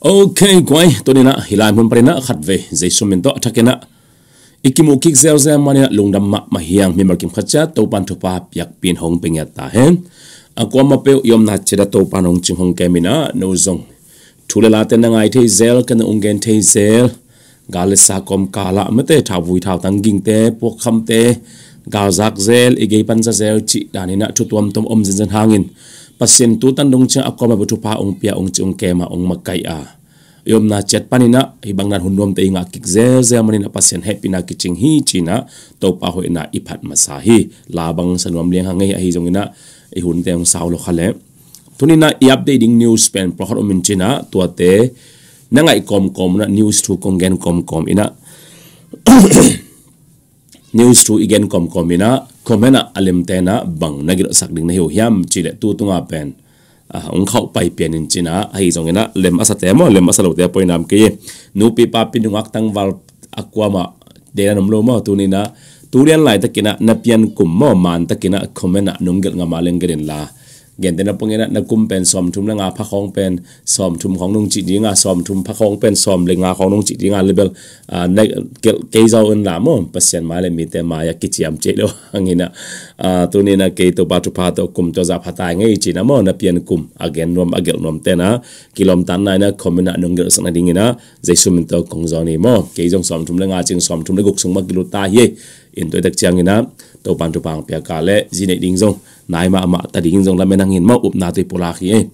ok quay tôi đi nã hi lai mun pare nã khát về dây số mình tọt chắc cái nã ikimu kik zeo zeo mani nã lùng đâm mạ mà hiang mi mar kim khát chát tàu pan thupa yak pin hong Bình yat ta hen aqua à, ma peu yom nát cheda tàu pan hong ching hong kemina nô zong thule lát ten ngay thei zel kan ungen thei zel galisa kom mất mate tha vui thao tang ging te pok kham te gazak zel igei pan Zel za zel chi danina thutuam tom om zin zan hangin pasien tu tan dong cha akoma butu pa ong pia ong chung kema ong makai a yom na chat panina ibang nan hundom te inga kik ze ze manina pasien happy na kiching hi china to pa hoi na iphat masahi labang sanuam leng hangai a hi jongina i hun te ong saw lo khale tunina i updating news pen prohor min china tuate nangai kom kom na news tu kongen kom kom ina news tu igen kom kom ina komena alimtena bang nagir sakding nahiu hiam chile tu tunga pen ong khau pai pen in china ai zongena lem asate mo lem asalo te poi nam ke nu pi pa pin ngak tang wal akwama de nam lo mo tu ni na tu rian lai takina na pian kum mo man takina komena nungel nga maleng gerin la เณฑนแต่นับเป็นนักกุมเป็นสอมทุมละงาพระคองเป็นสอมทุมของนงจิตยิงาสอมทุมพระคองเป็นสอมเลงาของนงจิตยิงาเลเบลอ่าในเกยเจ้าอินลามอ่ะปัศยัมาเลยมีแต่มาอยากกิจยามเจดอังหินะอ่าตัวนี้นะเกยตัวปจตุัาตัวกุมตัวจับพัตายไงจีนะมอ่งนับเปลี่ยนกุมอาเกนรวมอาเกลรวมแต่นะกิโลมตันนายนะคอมมินะนงเกลสนนดิ่งนะใจสุมินตัวของจอนี่มอ่ะเกยจงสอมทุมละงาจึงสอมทุมละกุศลงมากิโลตาเย่อินตัวเด็กเจียงนะตัวปัจตุบังเปียกาเละจีเนดิงจง nai ma ma ta ding jong la menang ma up na te pola eh.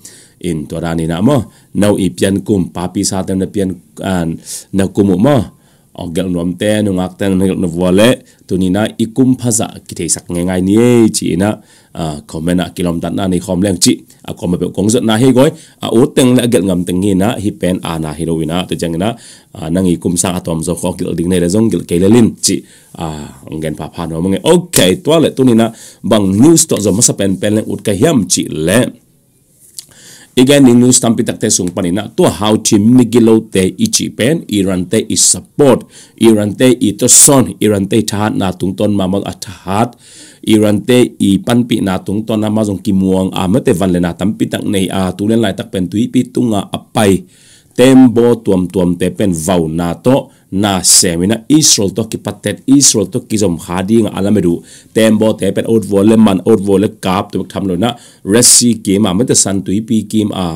in to rani na mo no i kum papi sa tem na an ah, na kumu mo ออกเกลนวมเตนุงักเตนเกลนวัวเลตัวนี้นะอีกุมภาษากิเทสักง่ายๆนี่จีนะอ่าคอมเมนต์กิลอมตัดนะในคอมแรงจีอ่ะคอมเมนต์กงจดนะเฮ้ก้อยอ่ะโอ้เต็งและเกลงำเต็งนี่นะฮิเป็นอานาฮิโรวินะตัวจังนะอ่านังอีกุมสังอตอมโซขอเกลดิ่งในเรื่องเกลเกลลินจีอ่าองเกนพาพานว่ามึงโอเคตัวเลตัวนี้นะบางนิวส์ตัวจะมาสเปนเป็นแรงอุดกระเฮียมจีเละ Iga ninus tampitak te sung panina to how ti migilo te ichipen irante is support irante ito son irante tahat na tung tungton mamag at tahat irante i panpi na tungton na mazong kimuang amate vanle na tampitak nei a tulen lai tak pen tui pi tunga apai tembo tuam tuam te pen vau na to นาเซมินะอิสราเอลตกิปัตเตอิสราเอลตกิอมขาดีงอะไรไม่รู้เต็มบอเตเป็นโอดวอลเลมันอดวอลเลกาบตัวทำเลยนะเรสซีเกมอ่ะไม่แต่สันตุยปีเกมอ่ะ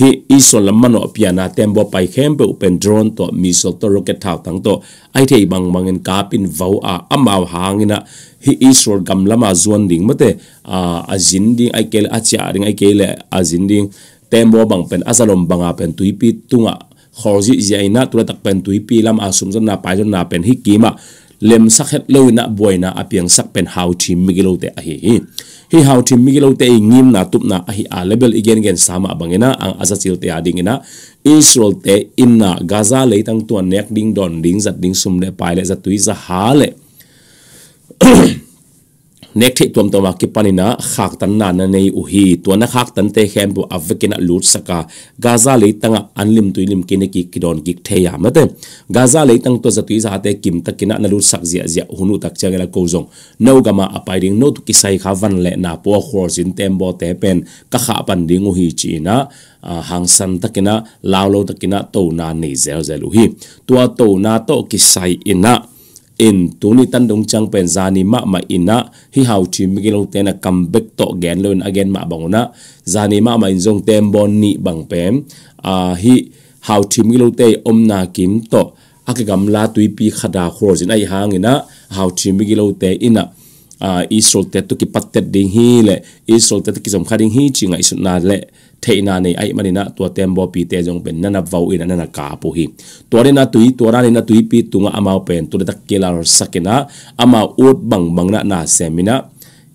ฮีอิสราเอลมันอพยานาเต็มบอไปเข้มไปอเป็นโดรนตัวมิสซตัวโรเกตทาวตั้งตัวไอเทียบังบังเงินกาบินวาวอ่ะอามาวหางินะฮีอิสราเอลกำลังมาจวนดิ่งไม่แต่อ่าอาจินดิ่งไอเกลอาจาริงไอเกลอาจินดิ่งเต็มบอบังเป็นอาซาลมบังอาเป็นตุยปีตุงอ่ะ khó khorzi tôi đã tak pen tui pi lam asum dân na pai zon na pen hi kima lem sak het loina boina apiang sak pen how thi migilo te a hì hì hi how thi migilo te ngim na tup na a hi a level igen gen sama bangena ang azachil te adingena israel te inna gaza le tang tuan nek ding đòn ding zat ding sum le pai lệ giật tui za há lệ nek thi tuam toma ki panina khak tan na na nei u hi to na khak tan te khem bu avkin lut saka gaza le tanga anlim tu lim ki ne ki kidon gik the ya mate gaza le tang to zatui za te kim takina na lut sak zia zia hunu tak changela ko zong no gama apairing no tu ki sai kha van le na po khor jin tembo te pen ka kha pan ding u hi chi na hàng san takina lao lo takina to na nei zel zel u hi tua to na to ki sai ina in tuni tan dong chang pen zani ma ma ina hi how chi na tena comeback to gen learn again ma bangona zani ma ma in jong tem bon ni bang pem a hi how chi migelo te na kim to gam la tui pi khada khorjin ai hangina how chi migelo te ina a isol te to ki patet ding hi le isol te ki jom khading hi chinga na le เทนาในไอ้มันนะตัวเต็มบอปีเตจงเป็นนั่นนะวาวเอนั่นนะกาปุหิตัวเรนะตุยตัวราเรนะตุยปีตุงอามาเป็นตัวเด็กเกลาสักนะอามาอวดบังบังนะนาเซมินะ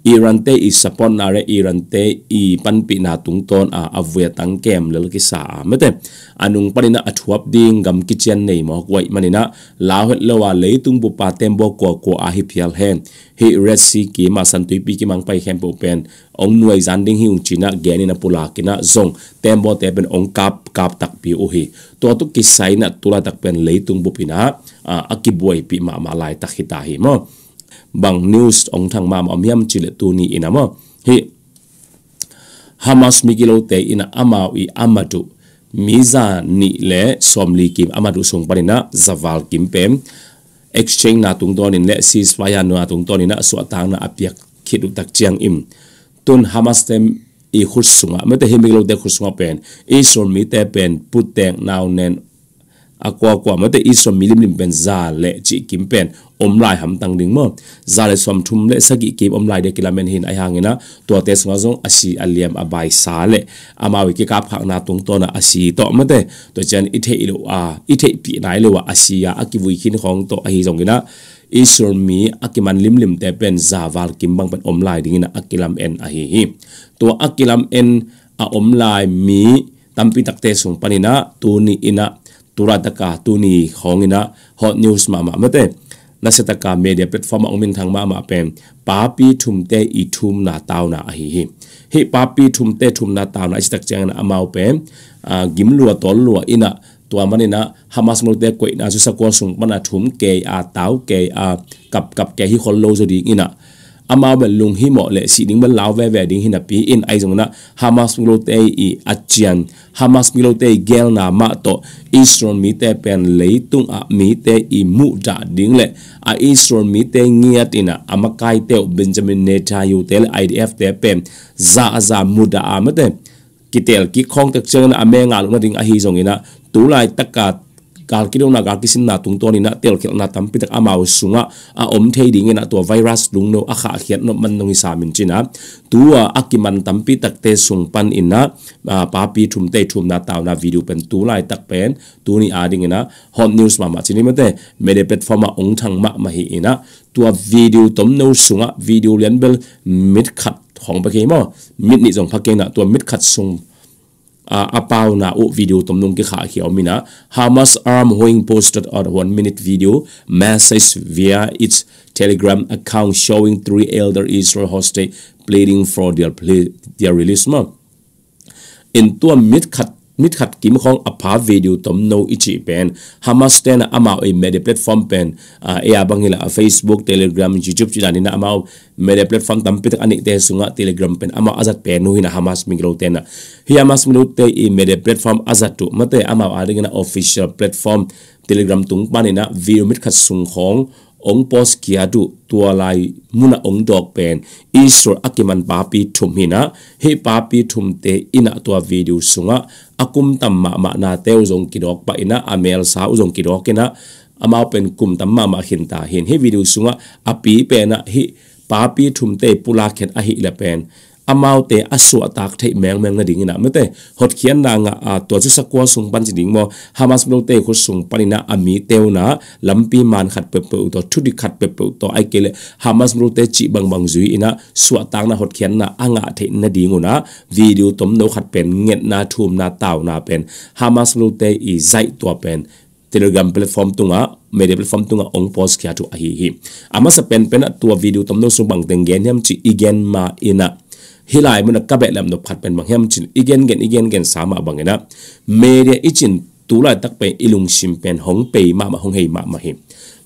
Iran te i support na re Iran te i pi na tungton a avwe tang kem le ki sa mete anung panina athuap ding gam kitchen nei mo kwai manina lawet lawa leitung bu pa tembo ko ko a hi phial hen hi red sea ki ma san tui pi ki mang pai hem pen ong nuai zan ding hi ung china geni na pula na zong tembo te ben ong kap kap tak pi u hi to tu ki sai na tula tak pen leitung bu pina a ki boy pi ma ma lai tak ta hi mo bằng news ông thằng mà mà miam chỉ lệ tu ni ina mà hi Hamas migilo te ina ama wi amadu miza ni le somli kim amadu song parina zaval kim pem exchange na tung ton in le ceasefire na tung ton ina so tang na apiak khidu tak chiang im tun Hamas tem i khut sunga me te himigilo te pen i mi te pen put naunen now akwa kwa me te i som milim lim pen le chi kim pen อมลายหำตังดิ่งมั้งใจสวมทุ่มเละสกิเก็บอมลายเด็กกิลามันหินไอหางเงินนะตัวเตสงาซงอาสีอเลียมอบายสาเละอามาวิกิกาพักนาตรงตัวน่ะอาสีโอไม่ได้ตัวเจนอิเทอิโลอาอิเทปีไหนโลววอาอียาอักิวิคินของโตไอ้ห่างเงินนะอิสรมีอักิมันลิมลิมแต่เป็นซาวาลกิมบังเป็นอมลายดิ่งนะอักิลามเอ็นไอ้หิตัวอักิลามเอ็นออมลายมีตั้มปีตักเตสงปนินะตัวนี้อินะตัวรัตกาตัวนี้ของอินะฮอตนิวส์มามาเมื่ได้ na se media platform ang min thang ma ma pem papi thum te i thum na taw na hi hi hi papi thum te thum na taw na istak chang na amau pem gim lua tol lua ina tua mani na hamas mo te ko ina su sakol sung mana thum ke a taw ke a kap kap ke hi khol zodi ina ama bel lung hi mo le si ding bel law ve ve ding hin api in ai jong na hamas milo te i achian hamas milo te gel na ma to israel mi te pen le tung a mi te i mu da ding le a israel mi te ngiat ina amakai te benjamin netanyahu te le idf te pen za za mu da amate kitel ki khong tak chen ame nga lu na ding a hi jong ina tu lai taka kal ki na kal kisin na tung toni na tel khel na tam pitak amau sunga a om thei ding na to virus lung no a kha khiat no man nong samin china tua akiman tam pitak te sung pan in ina pa pi thum te thum na taw na video pen tu lai tak pen tu ni a ding na hot news ma ma chini mate mede platform ma ong thang ma ma hi ina tua video tom no sunga video lian bel mit khat ของปะเคมอมิดนี่ส่งพักเกงนะตัวมิดขัดส่ง uh, na o video tomnung ki kha hiaw omina hamas arm hoing posted a one minute video message via its telegram account showing three elder israel hostage pleading for their play, their release ma in to mid khat mit khat kim khong apha video tom no ichi pen hamas ten ama oi media platform pen a ya e bangila a facebook telegram youtube chidani na ama media platform tam pitak anik te sunga telegram pen ama azat pen nu hina hamas migro tena hi hamas migro te media platform azat tu mate ama aringna official platform telegram tung panina video mit khat sung khong องปอสกียดูตัวลายมุนาองดอกเป็นอิสรอักิมันปาปีทุมหินะเฮปาปีทุมเตอินะตัววิดีโอสุงะอากุมตัมมะมะนาเตวจงกิดอกปะอินะอเมลสาวจงกิดอกกินะอามาเป็นกลุ่มตัมมะมะหินตาเห็นเฮวิดีโอสุงะอปีเป็นนะเฮปาปีทุมเตปุลาเข็นอหิละเป็น amau te aswa tak thei meng meng ding na mete hot khian na nga ah, a to chu sakwa sung pan ding mo hamas blo te khu sung panina ami teu na lampi man khat pe pe to thu di khat pe pe to ai kele hamas blo te chi bang bang zui ina swa tak na hot khian na anga thei na ding na video tom no khat pen nget na thum na taw na pen hamas blo te i zai to pen telegram platform tunga media platform tunga ong post kya tu ahi hi ama sa pen pen tua video tomno su bang teng gen hem chi igen ma ina hi hilai mun ka be lam no phat pen mang hem chin igen gen igen gen sama bangena media ichin tula tak pe ilung sim pen hong pe ma ma hong hei ma ma him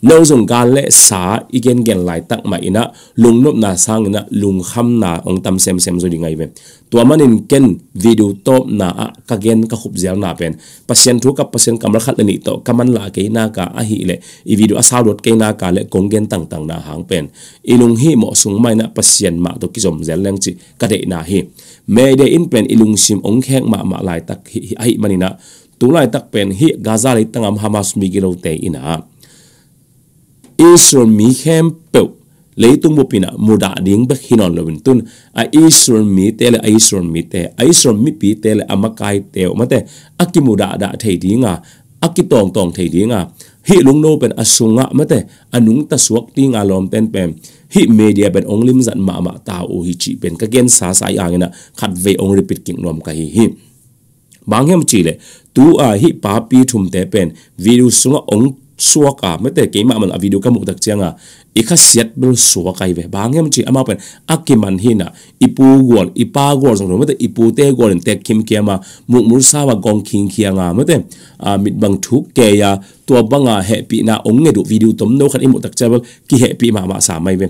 nâu dùng gan lệ xá ý kiến gen lại tắc mà ina lùng nộp na sang ina lùng khăm na ông tâm xem xem rồi đi ngay về tua mà in ken video top na a ka gen ka khup zel na pen pasien thu ka pasien kamal khat ani to kaman la ke na ka a hi lệ. i video a sao đốt cái na ka le kong gen tăng tang na hang pen lùng hi mo sung mai na pasien mà to ki zom zel leng chi ka de na hi me de in pen lùng sim ông khek mà mà lại tak hi ai manina tu lại tak pen hi gaza le tangam hamas mi gilo te ina Isur mi hem peu leitung bo pina muda ding bek hinon lobin tun a isur mi tele a isur mi te a isur mi pi tele amakai te mate aki muda da thei dinga aki tong tong thei dinga hi lung no pen asunga mate anung ta suak ti nga lom pen pem hi media pen ong lim zan ma ma ta o hi chi pen ka gen sa sa yang na khat ve ong repeat king nom ka hi hi bang hem chi le tu a hi pa pi thum te pen virus sunga ong suaka à? mete ke ma man avidu kamu tak changa ikha siat bel suakai ve bangem chi ama pen akiman hina ipu gon ipa gor song mete ipu te gor te kim mà, kiama mu mur và gong king kianga mete à mit à, bang thuốc ke ya to banga he pi na ông nge du video tom no khan imu tak chabal ki he pi ma mà sa mai ve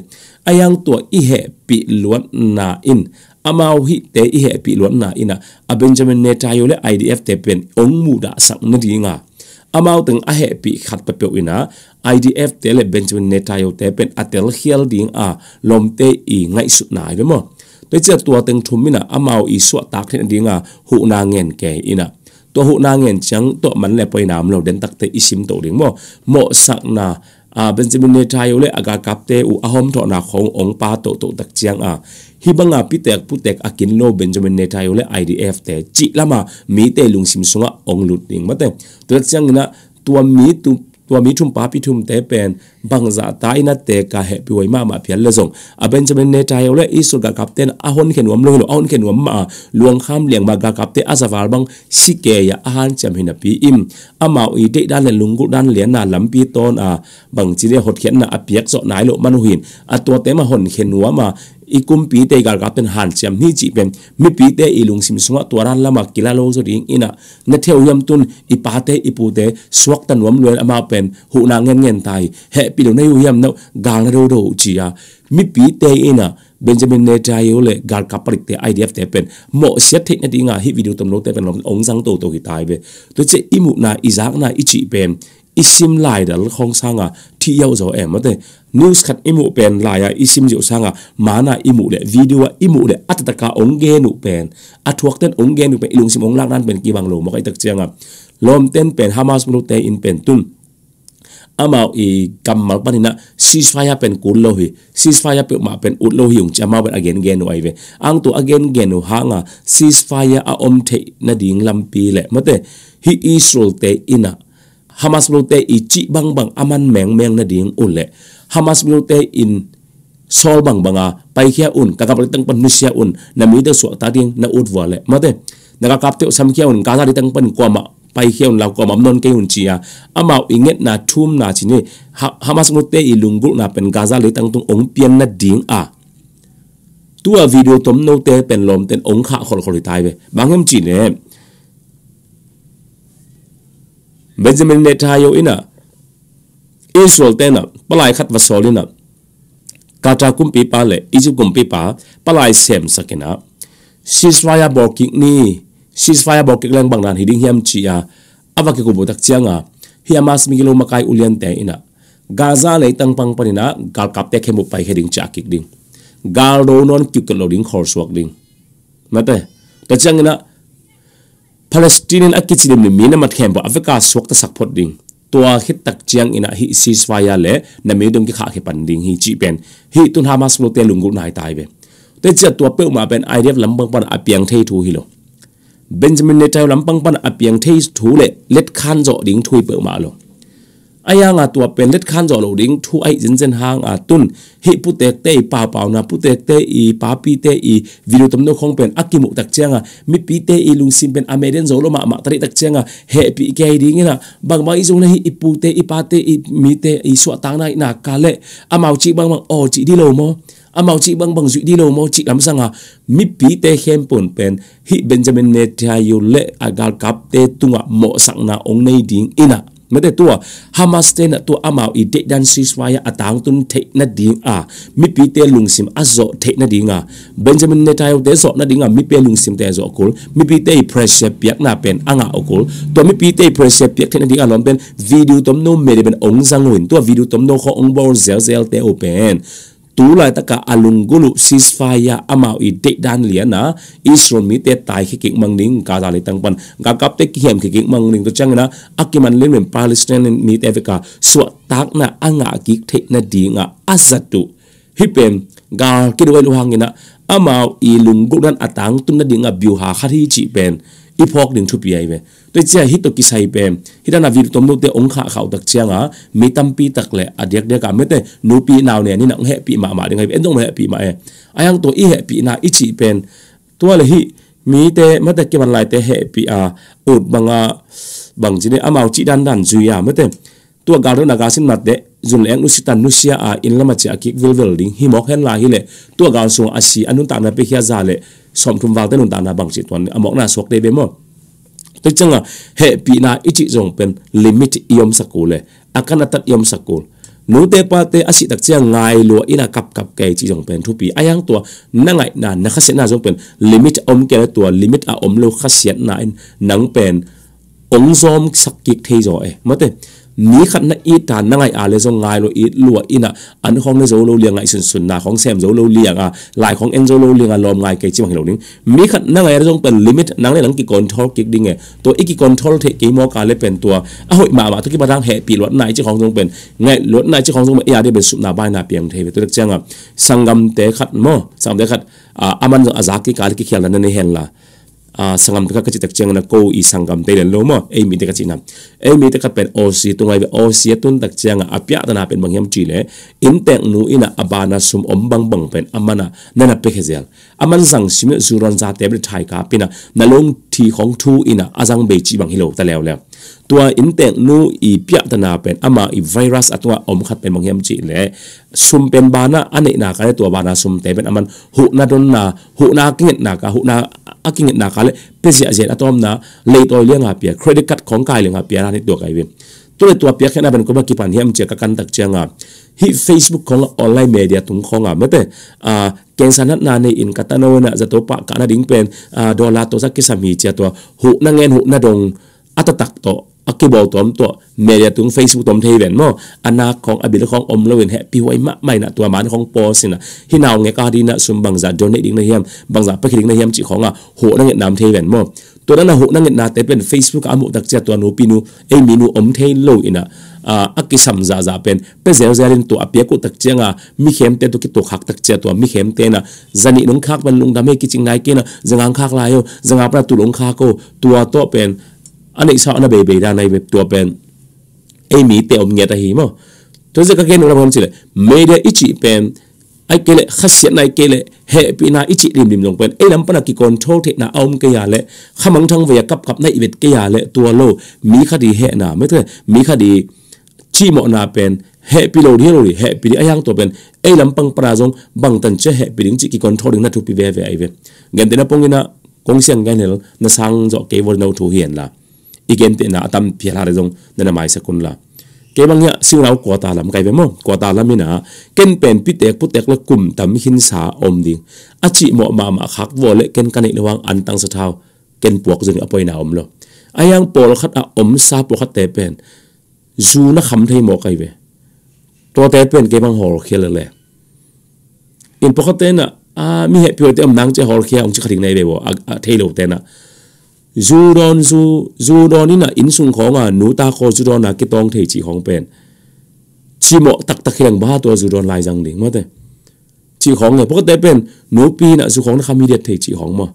ayang to i he pi luan na in amau hi te i he pi luan na ina à? a benjamin netayo le idf te pen ông mu da sang na dinga amau teng a he pi khat pa peu ina idf tele benjamin netayo te pen atel hial ding a lomte i ngai su nai be mo te che tua teng thumina amau i so tak thin dinga hu na ngen ke ina to hu na ngen chang to man le nam lo den tak te isim to ding mo mo sak na a benjamin ne thai ole aga kapte u ahom tho na khong ong pa to to tak chiang a hibanga pitek putek akin lo benjamin ne thai ole idf te chi lama mi te lungsim sunga ong lut ding mate to chiang na tua mi tu ตัวมีชุมป้าพิทุมเตเป็นบางจะตายนัดเตกะเหปิวยมามาเพียนเลซงอาเบนจะเป็นเนจายเอาเลยอิสุกะกับเตนอาหนเข็นวมลงหนูอาหนเข็นวมมาลวงข้ามเลียงมากะกับเตอาสวาลบังสิเกยอาหารจำหินปีอิมอามาอีเดด้านเลลุงกุด้านเลียนนาลำปีตอนอาบางจีเดหดเข็นนาอเปียกเจาะนายโลมันหินอาตัวเตมาหนเข็นวมา i kum pi te gal kapten han siam ni chi pen mi pi te i lung sim sunga tuara lama kila lo zo ring ina na theo yam tun i pa te i pu te suak tan wam luen ama pen hu na ngen ngen tai he pi lo nei yam no gal ro ro chi ya mi pi te ina Benjamin Netanyahu le gal kaparik te IDF te pen mo siat the na dinga hi video tom lo te pen long ong jang to to hi tai be to che imu na izak na ichi pen isim lai dal khong sanga thi yau zo em ate news khat imu pen laya isim jo sanga mana imu le video imu le ataka ongge nu pen athuak ten ongge nu pen ilung sim ong lak nan pen ki bang lo mo kai tak chianga lom ten pen hamas mo te in pen tun amao i kammal panina ceasefire pen kul lo hi ceasefire pe ma pen ut lo hi ung chama ben again again wai ve ang to again again hanga ceasefire a om the na ding lampi le mate hi israel te ina Hamas blote i chi bang bang aman meng meng na ding un le Hamas blote in sol bang banga pai khia un kakapalitang panusia un na mi de so ta ding na ut wa le ma de nakakapte sam khia un kaza ditang pan kwa ma pai khia un lau kwa ma non ke un chia amao inget na thum na chine Hamas blote i lungur na pen gaza le tang tung ong pian na ding a ตัววิดีโอตมโนเตเป็นลมเต็นองค์ขะคนคนตายไปบางเอ็มจีเนี่ย benjamin netanyahu ina israel tena palai khat wasolina kata kumpi pa le egypt kumpi pa palai sem sakina ceasefire bokik ni ceasefire borking lang bangnan hiding hiam chia ya. awake ko chianga hiamas migilo makai ulian te ina gaza le tang pang panina gal kapte te khemu pai heding cha ding gal do non kyuk ding khor suak ding mate ta changina พาเลสไตน์นักกิจกรรมมีนมัดแขมบอกวการสวัสดิ์สักพอดิ่งตัวคิดตักเจียงอินาฮิซิสวายาเล่นมีดงกิขาเขปันดิ่งฮิจิเป็นฮิตุนฮามาสโลเตลุงกุนายตายไปแต่เจ้าตัวเป้ามาเป็นไอเดียลำปังปันอเปียงเทยทูฮิโลเบนจามินเนตัยลำปังปันอเปียงเทยทูเล่เล็ดขันจ่อดิ่งทุยเป้ามาโล aya nga tua penlet khan zo lo ding thu ai jin jen hang a tun hi pu te te pa pa na pu te te i pa pi te i video tam no khong pen akimu tak chenga à. mi pi te i lung sim pen ameren zo lo ma ma tari tak chenga he pi ke ding na bang bang i zo na hi i pu te i pa te i mi te i so tang na na ka le amau chi bang bang o chi di lo mo amau chi bang bang zui di lo mo chi lam sanga mi pi te hem pon pen hi benjamin netanyahu le agal à kap te tunga à, mo sang na ong nei ding ina mede tua hamas te na tu amau i te dan ceasefire atang tun te na ding a mi pi te lungsim azo te na dinga benjamin netanyahu te zo na dinga mi pe lungsim te zo okol mi pi te pressure piak na pen anga okol to mi pi te pressure piak te na dinga lom pen video tom no mede ben ong zangwin to video tom no kho ong bor zel zel te open tu lai taka alunggulu sisfaya ama i dek dan liana isron mi te tai khikik mangning ka za le tangpan ga kap te ki hem mangning to changna akiman lim lim palestine mi te veka so tak na anga ki the na di nga azatu hipem ga ki do lu hangina ama i lungu dan atang tun na di nga biu ha khari chi pen อีพอกดินทุปีไอเวตัวเจ้าฮิตตกิไซเปมฮิตานาวิรตมนุเตองขาเขาตักเชียงอ่ะมีตัมปีตักเลยอเดียกเดียกอ่ะไม่แต่นูปีนาวเนี่ยนี่นังเหปีมามาเดียไงเป็นต้องเหปีมาเอไอยังตัวอีเหปีนาอิจิเป็นตัวเลยฮิมีแต่ไม่แต่กี่วันไล่แต่เหปีอาอุดบังอ่ะบังจีเนี่ยอามาจีดันดันจุยอ่ะไม่แต่ tua garden naga sin matte zun leng usita sia a in lama cha ki vil vil ding hi mok hen la hi le tua gal so asi anun ta na pe khia za le som thum wal tenun ta na bang chi ton amok na sok de be mo te changa à, he pi na ichi jong pen limit iom sakule akana tat iom sakul nu te pa te asi tak chia ngai lo ina kap kap ke chi jong pen thupi ayang to na ngai na na khase na jong pen limit om ke tua, limit a om lo khasiat na in nang pen ong zom sakik thei zo e mate ni khat na i ta na à a le zo rồi ít i ít ina Anh hong le zo lâu liền ngai sun sun na à. hong sem zo lo liang a à. lai hong en zo lo liang a à lom ngai ke chi mang lo ning mi khat na ngai zo pen limit nang le nang ki control ki ding nghe. to i ki control the ki mo ka le pen tua hội hoi ma ma to ki đang dang he luận này chứ không hong zo pen luận này chứ không hong zo Ai de ben sup na bay na piang the ve to chang a sangam te khat mo sangam te khat a aman zo azaki cái ki khial na ne hen là. อาสังกัมตะกจิตักเจงนะกูอีสังกัมเตลล์ล้เอมีตะกจินะเอมีตะกเป็นโอซีตรงไหนโอซีตุนตักเจงอ่อภิยะตนาเป็นบางยมจีเลอินเตงนูอินะอับานาสุมอมบังบังเป็นอามานะนั่นเป็นเฮเซลอามันสังชิมะซูรันซาเตบริไทยกาปินะนั่งลงทีของทูอินะอาจังเบจีบังฮิโลตะแล้วแล้วตัวอินเตงนูอีพิจารณาเป็นอามาอีไวรัสอตัวอมขัดเป็นบางอย่างจีเลยซุมเป็นบานะอันนี้นาการตัวบานะซุมเตเป็นอามันหุนาดนนาหุนากิเงนากาหุนาอักิเงนาการเลยเป็นเสียเสียอตัวมันนะเลยตัวเลี้ยงอาเปียเครดิตคัดของกายเลี้ยงอาเปียนั่นตัวไกเวนตัวเลยตัวเปียแค่นั้นเป็นก็มากี่ปันเฮียมเจอกันตักเจียงอ่ะฮีเฟซบุ๊กของออนไลน์มีเดียถุงของอ่ะไม่เป็นอ่า ken sanat na ne in katana na zato pa kana ding pen dola to sakisami chia to hu na ngen hu na dong atatak to a ke bol tom to media tung facebook tom thei ven mo ana om loin happy wai mai na tua man khong po sina hi naw nge ka dina sum bang donate ding na hiam bang za pakhi ding na hiam chi khong a ho na nge nam thei ven mo to na ho na nge na te pen facebook amu tak no pinu e minu om thei lo ina a ki sam za za pen pe zel zel in to apia ko tak chenga mi khem te to ki to khak tak che to mi khem te na zani dạ, nong khak ban lung da me ki ching nai ke na zangang dạ, khak la yo zanga dạ, pra tu long kha ko tua to pen anh ấy sợ anh à, bị bị ra này về tua pen ai mi te om nhata hi mo to ze ka ken ra hom chile me de ichi pen ai kele khasya nai kele he pi na điểm rim rim long pen ai lam pana ki control the na om ke ya le khamang thang ve kap kap nai ibet cái ya le tua lo mi khadi hệ na me the mi khadi chi mo na pen hệ pi lâu đi rồi hệ pi đi ayang to ben ấy làm pang para zong bang tan che hệ pi ding chỉ ki control ding na thu pi về ve ấy, ve gen de na pong ina kong siang gen hel na sang zo cái vor no thu hiện là igen te na tam phial ha rejong nana mai sekun la ke bang ya siu rau ko ta lam kai ve mo ko ta lam ina ken pen pi tek pu tek la kum tam hin sa om ding a chi mo ma ma khak vo le ken kanai lewang an tang sa thao ken puak jing apoi na om lo ayang pol khat a om sa po khat te pen zu na kham thei mo kai ve to te pen ke bang hor khel le in po khat te na a mi he pi te om nang che hor khia ong chi khading nei ve bo a thei lo te na dù đòn dù dù đòn in là in sung khó mà nú ta khó dù đòn là cái tông thể chỉ hong bền chỉ mọ tắc tắc khi ba tua dù đòn lại rằng đấy mà đấy chỉ hong này, bóc tế bền nú pi là dù hong nó không đi thể chỉ hong mà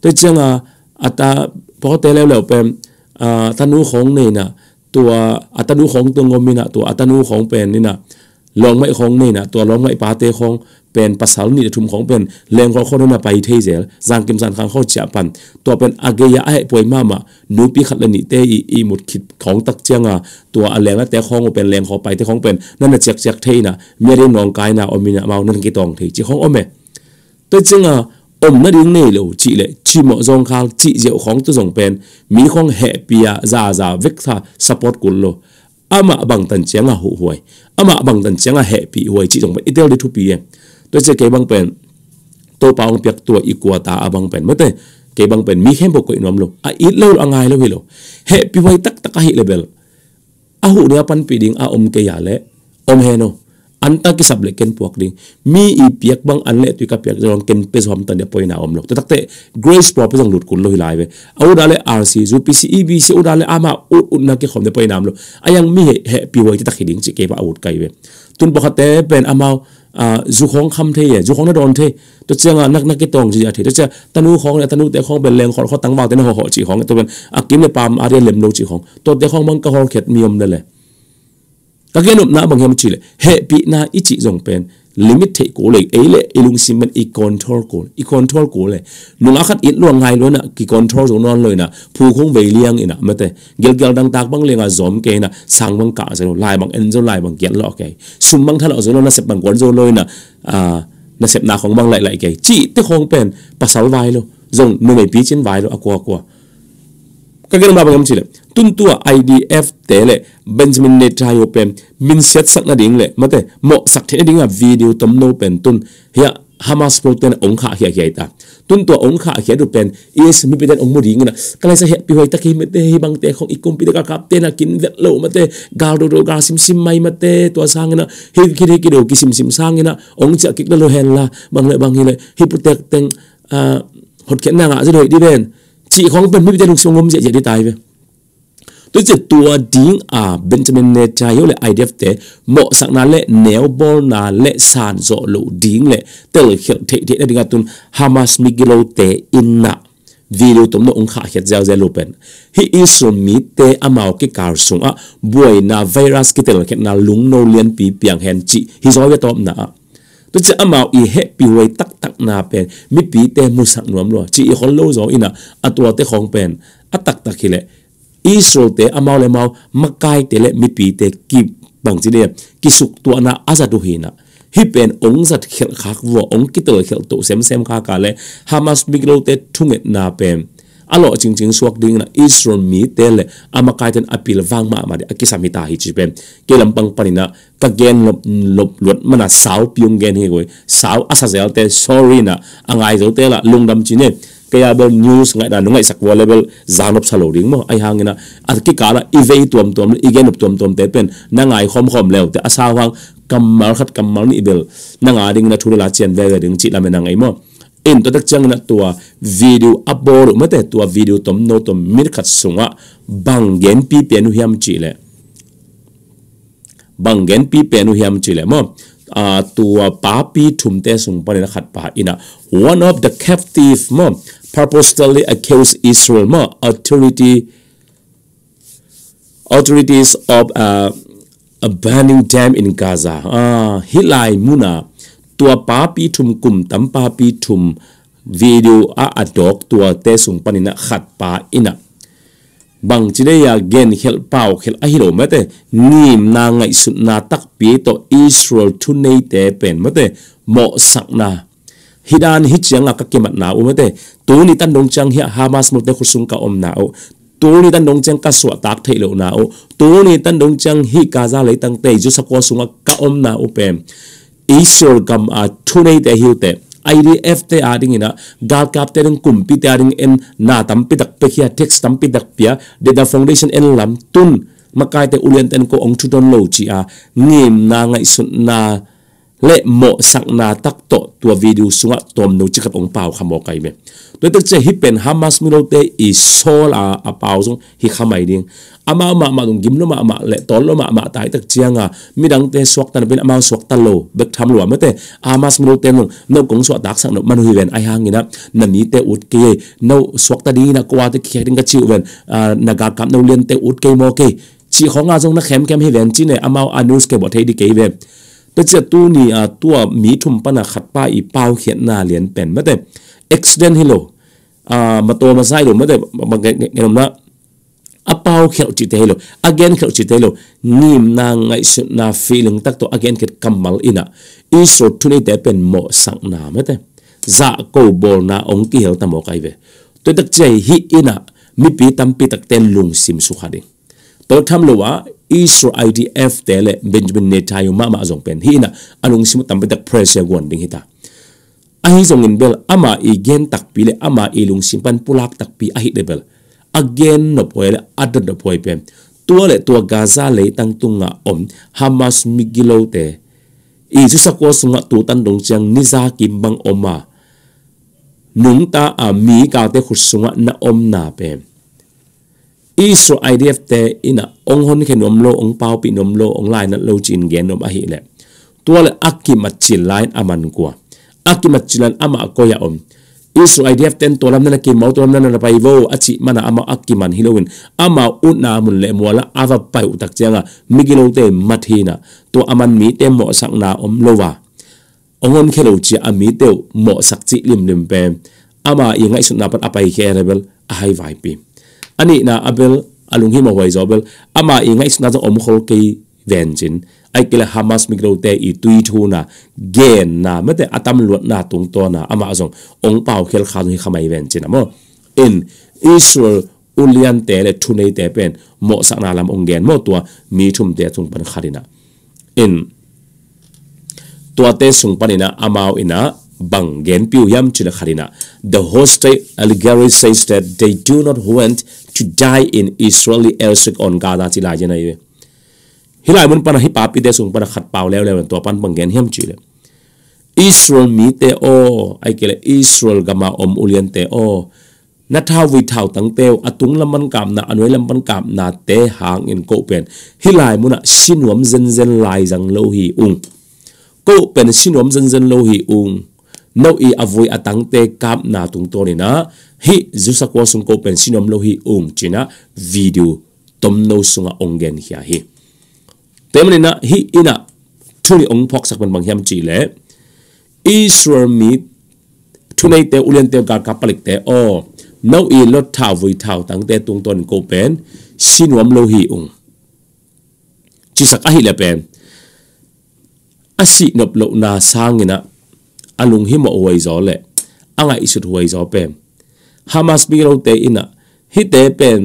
tới chương à à ta bóc tế leo leo bền à ta nú hong này nè tua à ta nú hong tua ngô mi nè tua à ta nú hong bền nè lòng mấy hong này nè tua lòng mấy ba tế hong เป็นภาษาหนี้ทุ่มของเป็นเลงของคนนั้นไปเทเซลจางกิมจานข้างเขาจะปันตัวเป็นอาเกียไอป่วยมามานูปีขัดเลนิเตอีอีหมดขิดของตักเจียงอ่ะตัวอแรงแต่ของเป็นแรงเขาไปแต่ของเป็นนั่นน่ะเจียกเจียกเทนะเมื่อเรียนนองกายนะอมินะมานั่นกี่ตองเทจีของอมเอแต่จริงอ่ะอมนั่นเองเนี่ยเลยจีเลยจีหมอจงคางจีเจียวของตัวจงเป็นมีของแฮปียซาซาเวกท่าสปอร์ตกุลโล ama bang tan chiang a hu huai ama bang tan chiang a happy huai chi jong ba itel de thu pi ตัวเจเกบังเป็นตัวปองเปียกตัวอีกัวตาอบังเป็นไม่เต้เกบังเป็นมีเข้มบกกนอมลงอ่ะอีดเลวอ่างไงเลวฮิโลเฮปิไวตักตะกะฮิเลเบลอาหูเนี่ยปันปีดิงอาอมเกียเละอมเฮโนอันตากิสับเล็กเกนพวกดิงมีอีเปียกบังอันเละตุยกับเปียกจะลองเกนเปสอมตันเดียปอยนาอมลงแต่ตักเตะ grace proper จังหลุดคุณลอยลายเวเอาอุดาเล RC ซู PC EBC อุดาเลอามาอุดอุดนักเกขอมเดียปอยนามลงอายังมีเหตุปีไว้ที่ตักหิดิงจิเกบอาอุดไกเวตุนปกติเป็นอามา à du khong kham thế à du khong nó đòn thế tôi chưa ngà nắc nắc cái tòng gì à thế tôi chưa tanu khong này tanu tế khong bên lên khong khong tăng vào tên họ họ chỉ khong tôi bên à kiếm này pam à điên lem lâu chỉ khong tôi tế khong bằng cái khong khét miom đây lệ các cái nộp nã bằng hiểm chỉ lệ hệ bị na ít chỉ dòng pen limit thế cổ lại ấy lệ ilung sim bên i control cổ i control cổ lại lúc nào khát ít luôn ngay luôn á cái control rồi non rồi na, phù không về liang ina mà thế gel gel đang tác băng liền à zoom cái na, sang băng cả rồi lại bằng en rồi lại bằng kiện lọ cái sum băng thắt lọ rồi nó sẽ bằng quấn rồi lôi na, à nó sẽ na không băng lại lại cái chỉ tức không bền pasal vai luôn dùng nuôi mày pí trên vai luôn aqua à, aqua cái cái nó bằng em chỉ là tuntua idf tele benjamin netanyahu pen min set sak na ding le mate mo sak the ding a video tom no pen tun hia hamas pro ten ong kha hia hia ta tun to ong kha hia du pen is mi pe den ong mu ring na kala sa happy hoi taki mate hi bang te khong ikum pi ka kap te na kin vet lo mate gal do do ga sim sim mai mate to sang na hi ki ki do ki sim sim sang na ong cha ki lo hen la bang le bang hi le hi protect teng a hot khen na nga rồi đi bên chị không pen mi pe den ong sung ngom dễ dễ đi tai về tôi chỉ tua ding à Benjamin Netanyahu lệ IDF thế mộ sáng na lệ nếu bol na lệ sàn rõ lộ ding lệ tức là hiện thị thị đang tun Hamas Migilo thế in video tấm nó ông khá hiện giao giao lụpen hi Israel mi thế amao cái car sung á buổi na virus cái tên là na lúng nô liên pi piang hèn chị hi gió về tóm na tôi chỉ amao i hệ pi way tắc na pen mi pi thế mu sắc nuam lo chị lâu gió ina atwa thế không pen atak tak hi lệ Israel te amau le mau makai te le mipi te ki bang chi de ki suk tu ana azadu hina hi pen ong zat khel khak wo ong ki to khel to sem sem kha ka le hamas migro te thunget na pem alo ching ching suak ding na israel mi tel amakai ten apil wang ma ma de akisa mi ta hi chi pem ke lampang parina ka gen lop lop lot mana sau piung gen he goi sau asa zel te sorry na angai zo te la lungdam chi ne kaya bel news ngay dan ngai sakwa level zanop salo ring mà ai à, na, hangina at ki kala ivei tuam tuam igen up tuam tuam te pen na ngai khom khom leo te asa wang kammar khat kammar ni ibel na nga ding na thula chen ve ding làm lamena ngay mà, in tôi tak chang na tua video upload mà te tua video tom no tom mir sung á, bang gen pi penu hiam chile, bang gen pi penu hiam chile mà ตัวปาปีถุมเตสุงปะเนขัดปาอินะ one of the captive ม purposely accused Israel ม authority authorities of uh, abandoning them in Gaza อ่าฮิไลมุนาตัวปาปีถุมกลุ่มตัมปาปีถุมวิดีโออาอดอกตัวเตสุงปะเนขัดปาอินะ ah, bằng chỉ đây à gen hiệu bảo hiệu ai hiểu mất thế nghiêm na ngày sụp na tắc bế to Israel thu nay tế bền mất thế mọ sẵn na hidan hit chẳng là các cái mặt nào mất thế tú ni tan đông trang hiệu Hamas một tế khu sung cả om nào tú ni tan đông trang các sọa tác thấy lộ nào tú ni tan đông trang hi Gaza lấy tang tây dù sắc qua sung cả om nào bền Israel cầm à thu nay tế hiểu tế airi fte ading ina gal kapten ng kumpi te aring en na tampi dak pe khia text tampi dak pia để da foundation en lam tun makai te ulen ten ko ong chuton lo chi à, ngim na ngai sun na le mo sak na tak to tua video sunga tom no chikat ong pau khamo kai me to tak che hi pen hamas milo à te i sol a a pau song hi khamai ding à ama ma ma dong gimlo ma ma le tol lo ma ma tai tak chianga midang te swak tan ben ama à swak tan lo bek tham lo ma te hamas milo te no no kong swa tak sang no man hu ven ai hang ina na ni te ut ke no swak ta di na kwa te khia ding ka chiu ven na ga kam no lien te ut ke mo ke chi khonga jong na khem khem hi ven chi ne ama anus ke bo thei di ke ve แต่จะตัวนี้อ่ะตัวมีทุ่มปนักขัดป้าอีเป้าเขียนนาเลียนเป็นไม่แต่ accident ฮิโลอ่ามาตัวมาไซโลไม่แต่บางเงี้ยนะอาเป้าเขียวจิตฮิโล again เขียวจิตฮิโลนิมนางไงสุนาฟีลิงตักตัว again เกิดกำมัลอินะอีสุดทุนี่แต่เป็นหมอสังนาไม่แต่จะกูบอลนาองค์เกี่ยวตามอกไอเวตัวตักใจฮิอินะมีปีตั้มปีตักเต้นลุงซิมสุขาดิง to tham lowa Israel idf tele benjamin netanyahu ma ma zong pen hina anung sim tam tak press ya gon ding hita ahi zong in bel ama i gen tak pile ama i lung sim pan pulak tak pi ahi de bel again no poile adon no poi pen tua le tua gaza le tang tunga om hamas migilo te i su sakwa sunga tu tan dong chang niza kimbang oma nung ta a mi ka te khursunga na om na pen iso idf te ina ong hon khe nom lo ong pau pi nom lo ong line lo chin gen nom a hi le tuale akki machi line aman kwa akki machi line ama ko ya om iso idf ten to lam na ke mau to lam na pai vo achi mana ama akki man hilowin ama utna mun le mola ava pai utak changa migilo te mathina to aman mi te mo sang na om lowa ong hon khe lo chi ami te mo sak chi lim lim pe ama yengai sun na pat apai khe rebel a hai vai pi ันนี้นะอับเบลอลุงฮิมเอาไว้จอบเบลอามาเองไอ้สนัขจะอมขลกีเวนจินไอ้กิเลฮามาสมิกรูเตอีตุยทูนะเกนนะเม่แต่อาตมลวดนะตรงตัวนะอามาอสงองเปล่าเคลขาดุนิขมาเวนจินนะมั้งอินอิสราเอลอุลียนเตแลทุนในเตเป็นเมาสักนาลำองเกนมั้งตัวมีทุ่มเตะทรงปันขารินะอินตัวเตะทรงปัญนะอามาอินะบังเกนพิวยามชิลขารินะ The host a l l e g e r l y says that they do not want to die in Israeli airstrike on Gaza chỉ lại như này hi lại muốn pan hi papi sung pana khát bao leo leo tua pan bằng gen hiểm chỉ lệ Israel mi te o ai kể Israel gama om ulian te o na thao vi thao tăng teo atung lam ban cảm na anuai lam ban cảm na te hang in ko pen hi lại muốn sinuam dân dân lai rằng lo hi ung ko pen sinuam dân dân lo hi ung no i avui atang te kap na tung to ni na hi zusa ko sung ko pen sinom lo hi ung china video tom no sunga ongen hi hi temani na hi ina chuni ong phok sak ban bang hiam chi le israel mi thunai te ulen te gar ka palik te o no i lo tha vui thao tang te tung ton ko pen sinom lo hi ung chi sak a hi le pen asi nop lo na sangina alung hi ma huai zo le anga isut huai zo pem hamas bi lo te ina hi te pen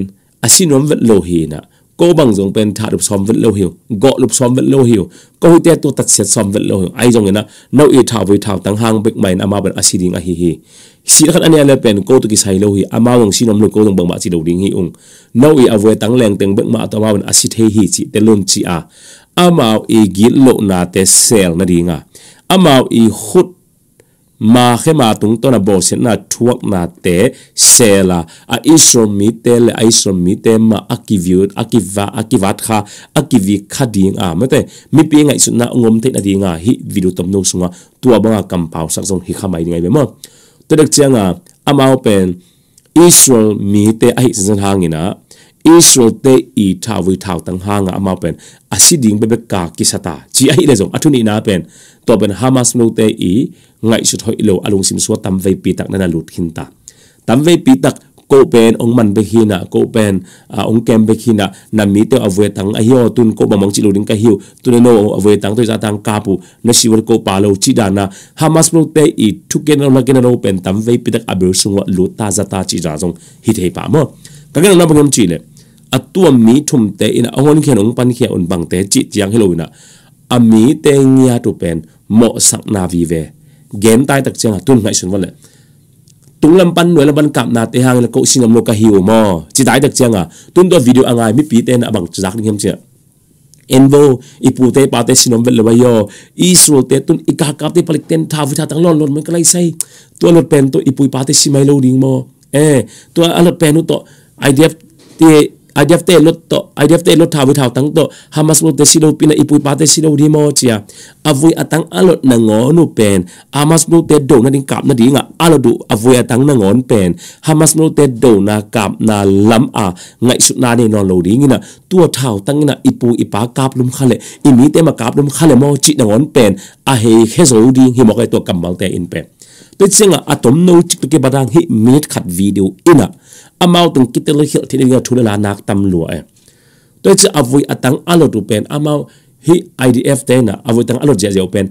asinom vet lo hi na cô bằng dùng pen thả lục xóm vẫn lâu hiểu gõ lục xóm vẫn lâu hiểu cô hụt tôi tật xét xóm vẫn lâu hiểu ai dùng na nấu y thảo với thảo tăng hàng bịch mày nam bên asi ding a hi hi si khát anh em pen cô tôi kí say lâu hi ama dùng si nom lục cô dùng bằng bạ chỉ đầu ding hi ung nấu y avue tang leng tăng bịch mạ tao bên asi thế hi chỉ tên luôn chỉ à ama y gít lộ na te sel na ding à ama y hụt ma khe ma tung to na bo sen na thuak na te se la a iso mi te le a iso mi te ma akiviut akiva akivat kha akivi kha ding a mate mi pi ngai sun na ngom te na ding a hi video tom no sunga tua banga kam pau sak jong hi kha mai ngai be mo to dek changa amao pen iso mi te a hi zen hangina israel te i tha vi thau tang ha nga ama pen asiding bebe ka kisata chi ai le jong athuni na pen to ben hamas no te i ngai su thoi lo alung sim suwa tam vei pi tak nana lut hin ta tam vei pi tak ko pen ong man be hina ko pen ong kem be hina na mi te avwe tang a hiyo tun ko bamang chi loading ka hiu tun e no avwe tang to ja tang kapu na siwar ko palo chi na, hamas no te i thuken no lagen no pen tam vei pi tak abir sungwa lut ta za ta chi ja jong hi thei pa mo ka gen na bangam chi le atuam mi thum te in angon khian ong pan khia un bang te chi chiang heloina ami te ngia tu pen mo sak na vi ve game tai tak chang tun ngai sun wala tung lam pan noi lam ban kap na te hang le ko singam lo ka hiu mo chi tai tak chang a tun do video angai mi pi te na bang chak ni hem che envo ipu te pa te sinom vel ba yo isul te tun ika kap te palik ten tha vu tha tang lon lon me kalai sai tu lot pen to ipu pa te simai lo ding mo eh tu alot pen to idea te adefte lot to adefte lot thawi thaw tang to hamas lot silo pina ipu pate silo dimo chia avui atang alot na ngonu pen hamas lot te do na ding kap na dinga alo du avui atang na ngon pen hamas lot te do na kap na lam a ngai su na ne non lo dingina tua tang na ipu ipa kap lum khale imi te ma kap lum khale mo chi na ngon pen a he hezo ding hi mo kai to kamal te in pen atom video ตัวเจ้าอะตอมโนจิกตุเกบดังฮิมีดขัดวิดีโออินะ amau tung kite lo hil thini ga thule la nak tam lua e to che avui atang alo tu pen amau hi idf te na avui tang alo je je pen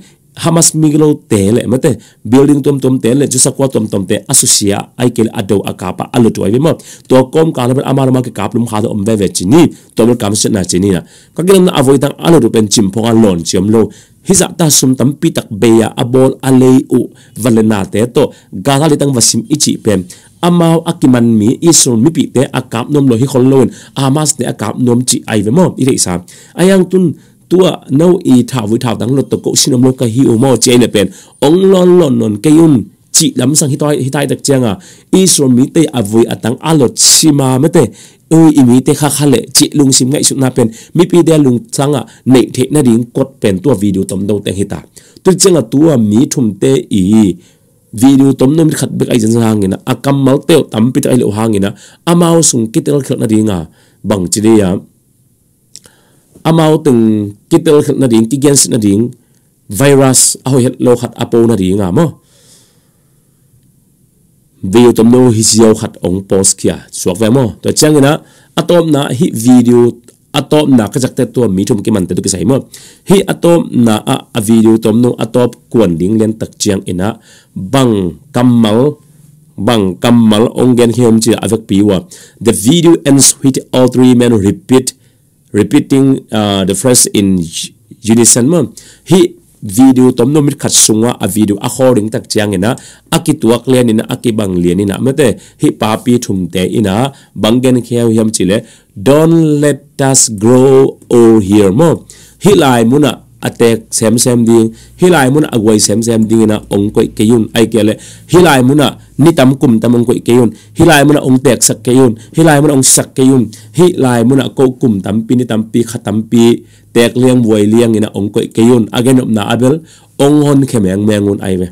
hamas miglo te le mate building tom tom te le jusa kwa tom tom te asusia aikel ado akapa alo tu ai ma to kom ka lam amar ma ke kap lum kha do ombe ve chini to bel kam se na chini na ka gilam na avoi tang alo tu pen chim phonga lon chiam lo hiza ta sum tam pi tak beya abol alei u valena te to gala li tang vasim ichi pen amau akiman mi isul mi pi te akap nom lo hi khol loin amas te akap nom chi ai ve mo i re sa ayang tun tua nau i tha vu tha dang lo to ko sinom lo ka hi o mo che ne pen ong lon lon non kayun chi lam sang hi toi hi tai tak changa isul mi te avui atang alot sima me te ơi imi te khá khá lệ chị lung sim ngay sụn na pen mi pi de lung sang à nệ thế na ding cột pen tua video tầm đầu tên hita tôi chẳng là tua mi thum te i video tom nom khat bek ai jan hangina akam mal teo tampi ai lo hangina amao à, sung kitel khel na ringa bang chi de ya amao à, tung kitel khel na ring ti gen na ring virus a à, hoi lo khat apo na ringa mo video tom no hi zio khat ong post kia suak ve mo to changina atom na hi video atom na ka jakte to mi thum ki man te to ki sai mo hi atom na a a video tom nu atop kuan ding len tak chiang ina bang kamal bang kamal ongen hiom chi avek piwa the video ends with all three men repeat repeating uh, the phrase in unison ma he video no mit khat sunga a video a horing tak chiang ina akituak len ina akibang len ina mate hi papi thumte ina bangen kheu hiam chile don't let us grow old here mo hi lai muna atek sem sem ding hilai mun agwai sem sem ding na ong koi keyun ai kele hilai muna ni tam kum tam ong koi keyun hilai muna ong tek sak keyun hilai muna ong sak keyun hilai muna ko kum tam pi ni tam pi kha tam pi tek liang wai liang ina ong koi keyun again op na abel ong hon khemeng mengun ai ve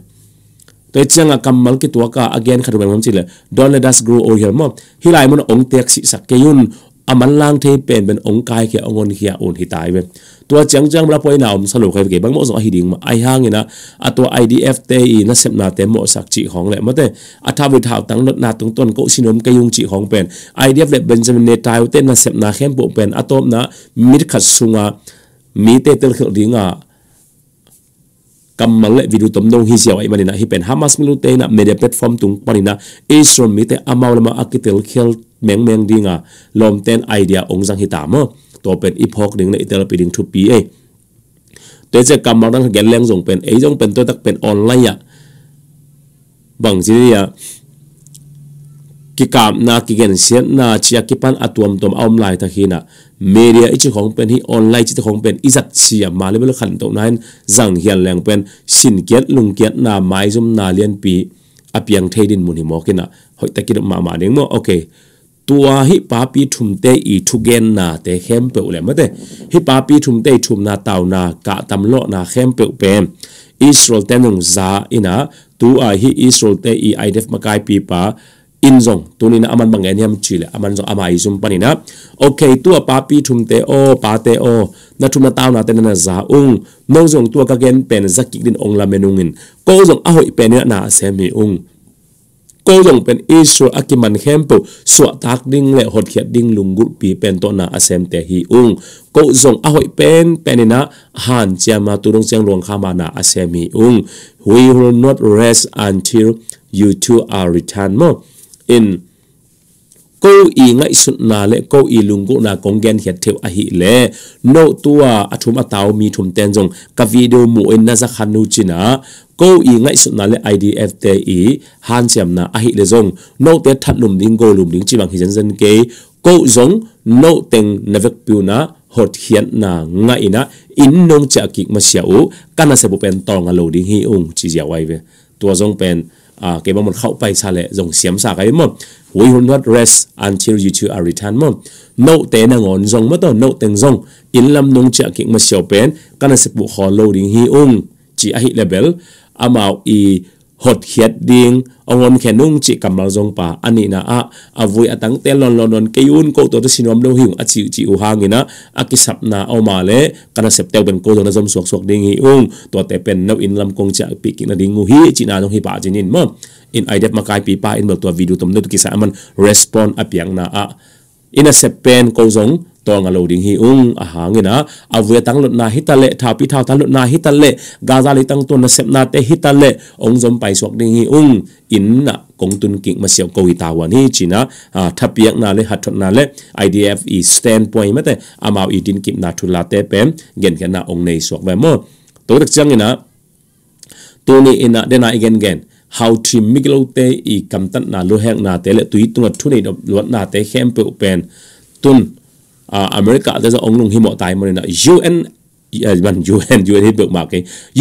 tôi chẳng à cầm mal cái tua cả again khát đồ mắm chỉ là don't let us grow old here mà hi lại muốn ông tek sĩ sắc cái yun aman lang thế bền bên ông cai kia ông ngon kia ổn hi tai bên ตัวจังจังเราไปน่าอมสรุปใครเก็บบางมอสหิดิ่งมาไอห่างเนะอะตัว IDF เตอีนะเสพนาเตมอสักจีของแหละมันแต่อัฐวิถาวตั้งนาตรงต้นก็ชินมกยุงจีของเป็น IDF เล็บเบนจามินเนตายเตนะเสพนาเข้มปุ่เป็นอะตอมนะมิดขัดสุงามีเตเตลเขดิ่งอ่ะกำมังเละวิดูตมนงฮิเซียวไอ้มันนะฮิเป็นฮามาสมิลุเตนะเมเดียแพลตฟอร์มตุงปานินะเอชรอนมีเตอามาวลมาอักิเตลเคลแมงแมงดิ่งอ่ะลมเตนไอเดียองจังฮิตามอตัวเป็นอีพอกหนึ่งในอิตาลีปีดึงทุปีเอตัวจะกำมัาตั้งแกนแรงส่งเป็นไอ้ต้องเป็นตัวตักเป็นออนไลน์อะบางทีเนี่ยกิกามนากิเกนเสียนนาชชียกิปันอัตวมตมเอามลาทตะทีนะเมเดียอิจของเป็นที่ออนไลน์จิตของเป็นอิจัดเสียมาเลยไม่รู้ขันตรงนั้นสั่งเฮียนแรงเป็นสินเกียรติลุงเกียรตินาไม้ซุมนาเลียนปีอภิยังเทดินมุนหิมอกินะหอยตะกินมามาเนียงมงโอเค tua hi papi thumte i gen na te hem pe ule mate hi papi thumte thum na taw na ka tamlo na hem pe pe israel tenung za ina tu a hi israel te i idef makai pi pa in zong tunina aman mangen yam chile aman zong ama izum panina okay tua papi thumte o pa te o na thumna taw na te na za ung no zong tua ka gen pen zakik din ong la menungin ko zong a hoi pen na se mi ung ก็ยังเป็นอิสราอักิมันเข้มปูสวตักดิ้งและหดเขียดดิ้งลุงกุปีเป็นตัวนาอาเซมเตฮีอุงก็ยังอาหอยเป็นเป็นนะฮันเจียมาตุรงเจียงหลวงขามานาอาเซมีอุง we will not rest until you two are returned in ko à à à i ngai sun na le ko i lungu na kong gen hiat theu a hi le no tua athum ataw mi thum ten jong ka video mu en na za khanu china ko ý ngay sun na le idf te i han siam na a hi le jong no te that lum ding go lum ding chi hình hi jan kê ke ko nô no teng navek piu na hot hiện na ngay ina in nong cha ki mà sia u kana se bộ pen tong a lo ding hi ung chi ja wai về tua jong pen à cái bọn một khẩu bay xa lệ dùng xiêm xả cái mà we will not rest until you two are returned mà nậu tế là ngon dùng mà đâu nậu tiếng dùng in lâm nông chợ kiện mà xiao bén cái này sẽ bộ khó lâu đến hi ung chỉ ai level amau i hột hiệt điên ông on khen nung chỉ cầm bao zong pa ani na a à vui à tang tel lon lon lon ke yun ko to xin sinom đâu hiu a chi chi u hang ina à ki à, sập na ao mà le kana sep teu ben ko do na zom suak suak ding hi ung to te bên nấu in lam kong cha pi ki na ngu hi chỉ na dong hi pa jinin ma in ai dep makai pi pa in bel to video tom no kí sa man respond a à, piang na a à. ina sep pen cô zong tong alo ding hi ung ahangina avwe tanglot na hitale thapi thaw tanlot na hitale gaza le tang ton na sepna te hitale ong zom pai sok ding hi ung inna kongtun king masyaw kowi tawa à ni china à, thapiak na le hathot na le idf e standpoint mate amao i din kip na la te pem gen gen na ong nei sok ve mo to dak changina tuni ina dena igen gen how to miglo te i kamtan na lo hek na te le tuitunga thunei dop lot na te khem pe pen tun À, America there's ông lung himo tai mo na UN UN UN UN hip mark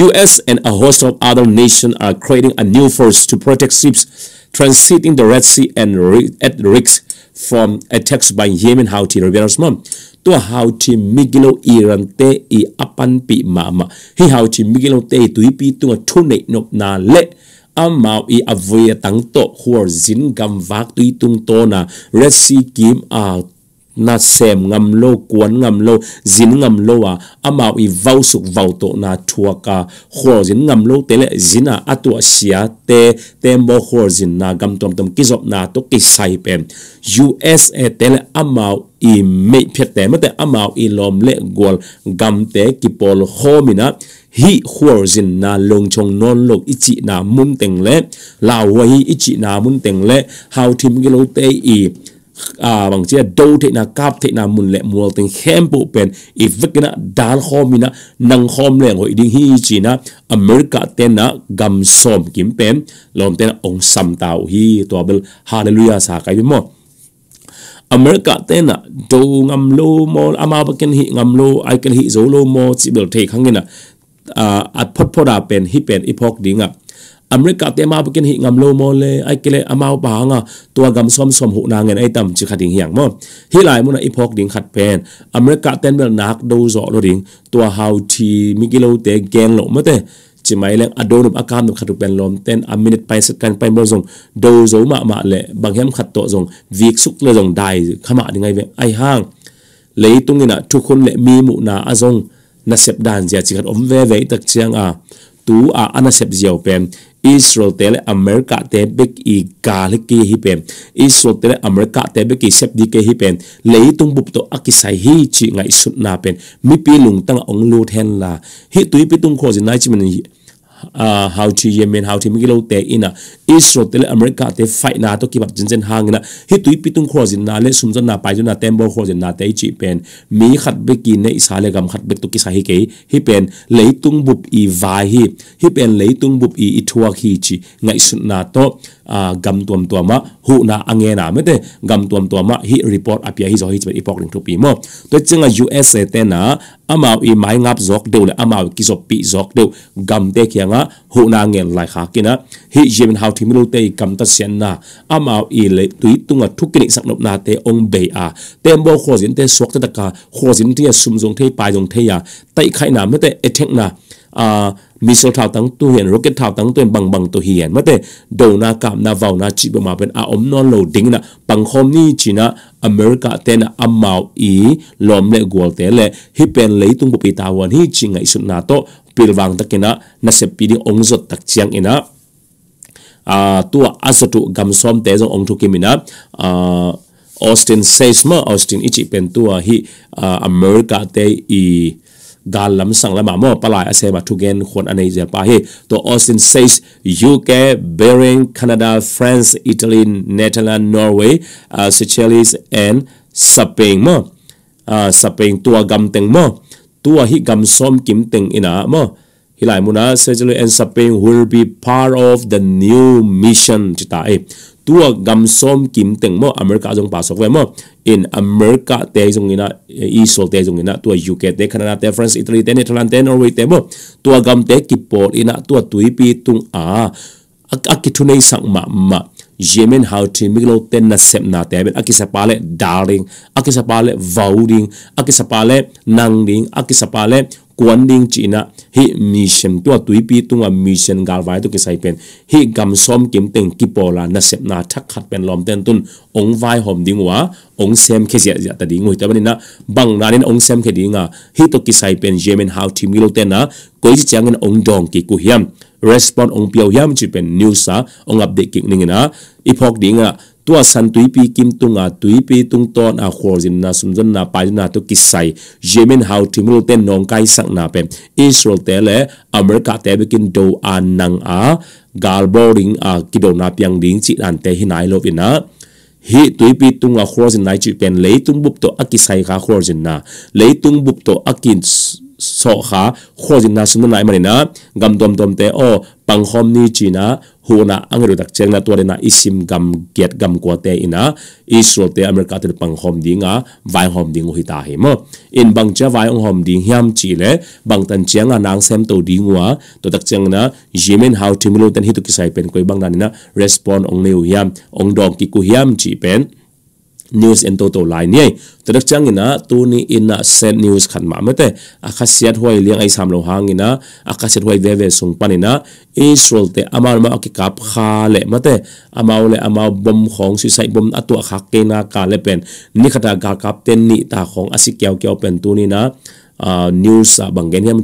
US and a host of other nations are creating a new force to protect ships transiting the Red Sea and at risk from attacks by Yemen Houthi rebels mom tua Houthi migilo Iran te i apan pi mama hi Houthi migilo te tui pi tu thune nop na le amao i avoya tang to huar zin gam vak tui tung to na Red Sea kim a à, na sem ngam lo kuan ngam lo zin ngam lo à amao i vau suk vau to na thuaka khor zin ngam lo tele zina atwa sia te tembo khor zin na gam tom tom kizop na to ki sai pen usa tele amao i me phet te mate amao i lom le gol gam te ki pol khomina hi khor zin na long chong non lok ichi na mun teng le lawa hi ichi na mun teng le how thim gi lo te i à bằng chia đâu thế nào cáp thế nào mun lệ mua tiền khem bộ pen if vất cái na đan hôm na năng hôm lệ hội đi hi chỉ na America tên na gam som kim pen lom tên ông sam tàu hi tua bel hallelujah sa cái bi mo America tên na đâu ngầm lô mô ama bắc kinh hi ngầm lô ai kinh hi dấu lô mô chỉ biểu thể khăng nghe na à at pot pot à pen hi pen epoch đi ngập America te ma bukin hi ngam lo mo le ai kile amao ba nga tua gam som som hu na ngen ai tam chi khating hiang mo hi lai mu na i phok ding khat pen America ten bel nak do zo lo ding tua how ti mi kilo te geng lo ma te chỉ máy lên adon up akam nuk khatu pen lom ten a minute pai set kan pai mo zong do zo ma ma le bang hem khat to zong vik suk le zong dai khama ni ngai ve ai hang lấy tung ina thu khun le mi mu na azong na xếp dan zia chi khát om ve ve tak chiang a tu a ana xếp ziaw pen Israel tele America te bek i ka le ki hi pen Israel tele America te bek i sep di ke hi pen le tung bup to akisai hi chi ngai sup na pen mi pi lung tang ong lu then la hi tui pi tung kho jin nai chi man hi uh, how to yemen how to migilo te ina israel tele america te fight na to kibap jinjen hang na hi tui pitung khozin na le sumjon na pai na tembo khozin na te chi pen mi khat be ki ne isale gam khat be to ki sahi ke hi pen leitung bup i vai hi hi pen leitung bup i ithwa khi chi ngai sun na to uh, gam tuam tuama hu na ange na mete gam tuam tuama hi report apia hi zo hi ipok ring thupi mo to chinga usa te na amao i mai ngap zok deu le amao ki zop pi zok deu gam te khianga hu na ngel lai kha kina hi jemin how thi milu te kam ta sen na amao i le tui tunga thukini sak nop na te ong be a tembo khozin te sok ta ka khozin te sum jong thei pai jong thei ya tai khai na me te ethek na a uh, มิโซทาวตั้งตัวเห็นโรเก็ตทาวตั้งตัวบังบังตัวเห็นมาแต่โดนากามนาวาวนาจิบมาเป็นอาอมนอนโหลดิ้งนะปังคมนี่จีนะอเมริกาเตนะอามาวอีลอมเลกวลเตเลฮิเป็นเลยตุงปุปิตาวันฮิจิงไงสุดนาโตปิลวังตะกินะนาเซปีดิองจดตักเจียงอินะอ่าตัวอาสตุกัมซอมเตจงองทุกิมินะอ่าออสตินเซสมาออสตินอิจิเป็นตัวฮิอ่าอเมริกาเตอี dal lam sang lama mo palai ase ma thugen khon anei je pa hi to austin says uk bering canada france italy netherlands norway uh, seychelles and sapeng mo uh, sapeng tua gam teng mo tua hi gam som kim teng ina mo hilai muna seychelles and sapeng will be part of the new mission chita e tua gam som kim teng mo america jong pasok ve mo in america te jong ina eh, i sol te jong ina tua uk te canada te france italy te netherlands te norway te mo tua gam te kipol ina tua tui pi tung a akitunei sang ma ma jemen to miglo ten na sep na te ben akisapale darling akisapale voting akisapale nangding akisapale quan ding chi na hi mission tua tui pi tunga mission gal vai to ke sai pen hi gam som kim teng ki pola na sep na thak khat pen lom ten tun ong vai hom ding wa ong sem khe zia zia ta ding hoi ta ban na bang na nen ong sem khe dinga hi to ki sai pen jemen how team lo ten na koi chi chang ong dong ki ku hiam respond ong piao hiam chi pen news sa ong update ki ningina ipok dinga ตัวสันตุยปีกิมตุงอาตุยปีตุงตอนอาขวจินนาสุนจนนาปายนาตุกิไซเจมินฮาวทิมุลเตนนองไกสักนาเป็นอิสราเอลเตเลอเมริกาเตเบกินโดอานังอากาลบอริงอากิโดนาเปียงดิงจิอันเตหินายโลวินาฮีตุยปีตุงอาขวจินนายจิเป็นเลยตุงบุบโตอากิไซขาขวจินนาเลยตุงบุบโตอากินโซขาขวจินนาสุนนายมันนะกำตอมตอมเตโอปังคอมนีจีนะ huna angru tak chengna tuarena isim gam kiat gam ko te ina israel te amerika te pang hom dinga vai hom ding hi ta hi mo in bang cha vai hom ding hiam chi le bang tan chenga nang sem to dingwa to tak chengna jimin how timlo ten hi to kisai pen koi bang na response ong leu hiam ong dom ki ku hiam chi pen news and total to lai ni tadak chang ina tu ina set news khan ma mate akhasiat hoi liang ai sam lo hangina akhasiat hoi ve ve sung panina israel te amar ma ki kap kha le mate amau le amau bom khong sai bom atu kha ke na ka le pen ni khata ga kap ten ni ta khong asi kyaw pen tuni na ah, news bang gen yam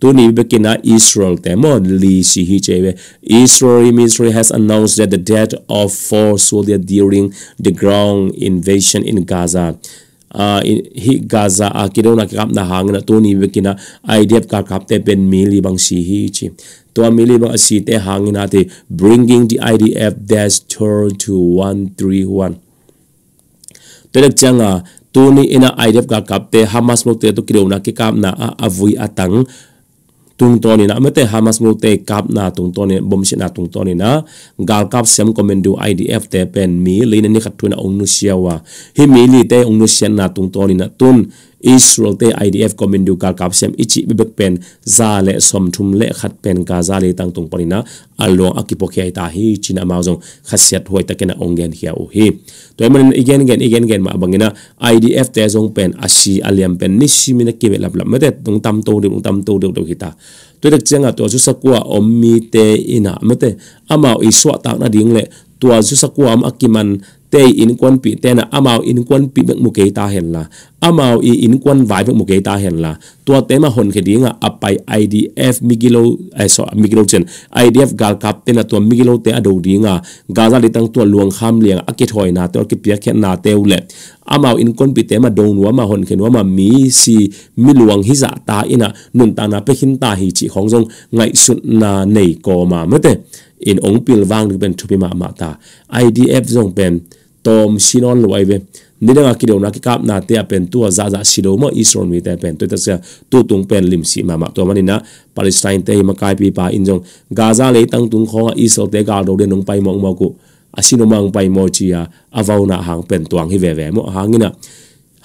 tu ni be kina Israel te mo li shi hi che be Israel ministry has announced that the death of four soldiers during the ground invasion in Gaza uh, in hi Gaza a uh, kiro na kap na hang na tu ni be kina idea ka kap te pen mi bang shi hi chi to mi li bang si te hang na te bringing the IDF dash tour to 131 Tolak changa tu ni ina IDF ka kap te Hamas mo te to kiro na ki kap na a uh, avui atang tung toni na mete hamas mo te kap na tung toni bom na tung toni na gal kap sem komendu idf te pen mi leine ni khatuna ongnu siawa hi mi li te ongnu sian na tung toni na tun Israel te IDF komendu ka kap sem ichi bebek pen za le som thum le khat pen ka za le tang tung panina along akipo khe ai ta hi china ma jong khasiat hoi takena ongen hia o hi toy man igen gen igen gen ma bangina IDF te jong pen ashi aliam pen ni simina ke lap lap mate tung tam to tung tam to deu deu hita tôi được chăng à tôi chú sắc qua te ina mate amao iswa tak na ding le tua chú sắc am akiman te in quan pi te na amau in quan pi bek mu ke ta hen la amau i in quan vai bek mu ke ta hen la tua te ma hon ke dinga apai idf migilo eh, à, so migilo chen idf gal kap te na tua migilo te ado dinga gaza li tang tua luang ham liang akit hoi na te or ke pia khe na te ule amao in kon pi te ma don wa ma hon ke no ma mi si mi luang hi za dạ ta ina nun ta na pe hin ta hi chi khong jong ngai sun na nei ko ma mate in ong pil wang ni ben thupi ma ma ta idf jong pen tom sinon lo ai ve ni da ki na ki kap na te pen tu za za si lo mo isron mi te pen to ta se tu tung pen lim si ma ma to mani na palestine te ma kai pi pa in jong gaza le tang tung kho à, isol te ga do de nong pai mong mo à, ku asino mang pai mo chi ya avau na hang pen tuang hi ve ve mo hangina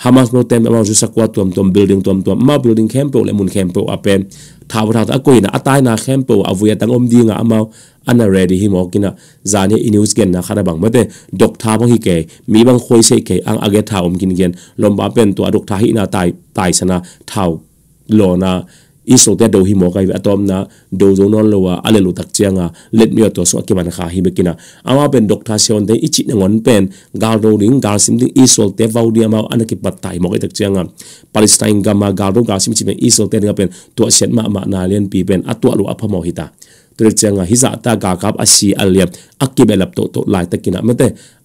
Hamas no tem amang jusa kwa tuam tuam building tuam tuam ma building campo le mun campo apen thaw thaw ta koina atai na campo avuya tang om dinga amau anh ana ready him okina zani i inews gen na khara bang mate dok tha bang hi ke mi bang khoi se ke ang age tha om kin gen lomba ba bên adok tha hi na tai tai sana thau lo na iso te do hi mo kai atom na do zo non lo ale lu tak chianga let me to so kiman kha hi bekina ama pen dok tha seon te ichi na ngon pen gal ro ring gal sim ding iso te vau dia ma an ki pat tai mo kai tak chianga palestine gamma gal ro gal sim chi pen iso te ringa pen to set ma ma na len pi pen atwa lu apha mo hita ตรวเจงฮิจาตากากับอาศีอัลเลียมอักกิเบลับโตโตลายตะกินะมันอต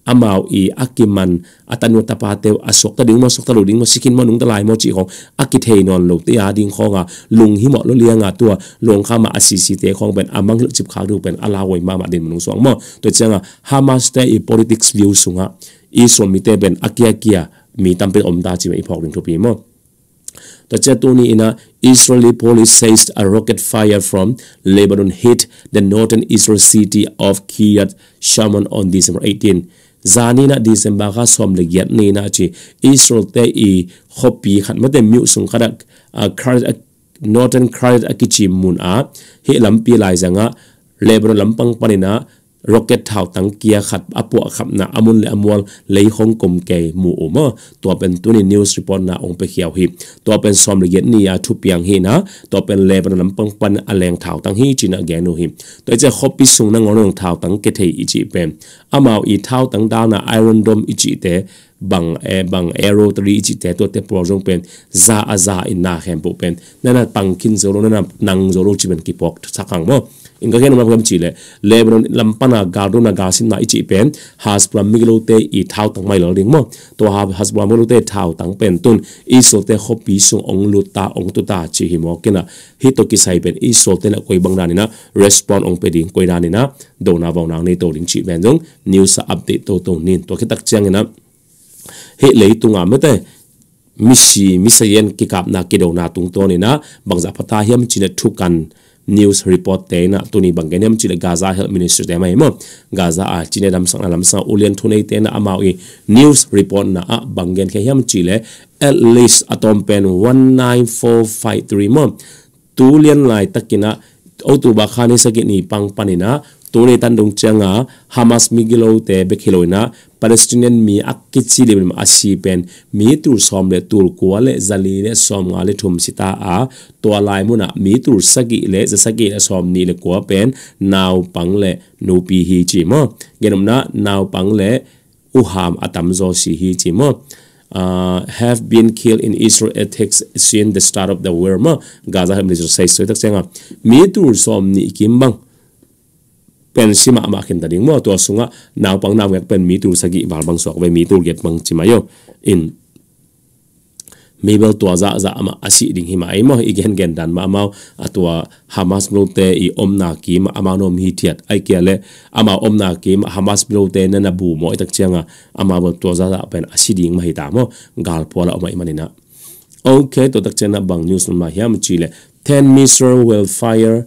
อามาวอีอักกิมันอัตโนตปาเตวอสกตะดิ้งมอสกตะลุดิ้งมาสิกินมอนุงตะลายมอจิของอักกิเทนอนลุกติยาดิ้งของอ่ะลุงหิมอลุเลียงอ่ะตัวลวงข้ามาอาศีสีเตของเป็นอามังลจิบขาดูเป็นอาลาวยมามาเดินมนุงสองมอตรวเจงฮามาสเตอีพลิติกส์วิวสุงอ่ะอีส่วนมีเตเป็นอักเกียเกียมีตั้มเป็นอมตาจิเมอีพอกนึ่งทุปีมอ The Chetuni in a Israeli police says a rocket fire from Lebanon hit the northern Israel city of Kiryat Shimon on December 18. Zanina December ka som le yat ni na chi Israel te i khopi khat mate miu sung khadak a Kiryat northern Kiryat akichi mun a he lampi lai zanga Lebanon lampang panina rocket thau tang kia khat apua khapna amun le amwal lei hong kom ke mu oma to pen tuni news report na ong pe khiaw hi to pen som le yet ni ya thu piang hi na to pen le ban lam pang pan aleng thau tang hi china ge no hi to je khop pi sung na ngorong thau tang ke thei i chi pen amao i thau tang da na iron dom i chi te bằng e bằng aero tri chi te to te pro jong pen za a za in na hem po pen na na pang kin zo na nang zo ro chi ben ki pok sakang mo inga gen ma gam chile lebron lampana garuna gasin na ichi pen haspra miglo te i thau tang mai lo ring mo to ha haspra miglo te thau tang pen tun i so te hopi sung ong lu ta ong tu ta chi hi mo kena hi to ki sai pen i so te na koi bang na na respond ong pe ding koi na ni na do na vong nang ne to ring chi ben jong news update to to nin to ki tak chang na he lei tunga me te misi misayen ki na ki do na tung to ni na bangza phata hiam chine thukan news report te na tuni bangenem chile gaza health minister te mai mo gaza a chine dam sang lam sa ulian thunei te na amawi news report na a bangen khe yam chile at least atom pen 19453 mo tulian lai takina autu ba khani sakini pang panina tore tan dong changa hamas migilo te bekhiloina palestinian mi akichi le asi pen mi tur som le tur ko le zali le som nga le thum sita a to lai na mi tur sagi le za sagi le som ni le ko pen naw pang le no pi hi chi mo genom na naw pang le u ham atam zo si hi chi mo uh, have been killed in Israel attacks since the start of the war ma Gaza hem le sai soi tak chenga mi tur som ni kim bang pen sima ma khim ta ding mo to sunga naw pang naw yak pen mi tu sagi wal bang sok ve mi tu get bang chima yo in mi bel tua za za ama asi ding hima ai mo igen gen dan ma mau atwa hamas blo te i omna ki ma ama nom hi thiat ai kia le ama omna ki ma hamas blo te na na bu mo tak chianga ama bel tua za za pen asi ding ma hita mo gal pola ma imanina okay to tak chena bang news ma hiam chile 10 miser will fire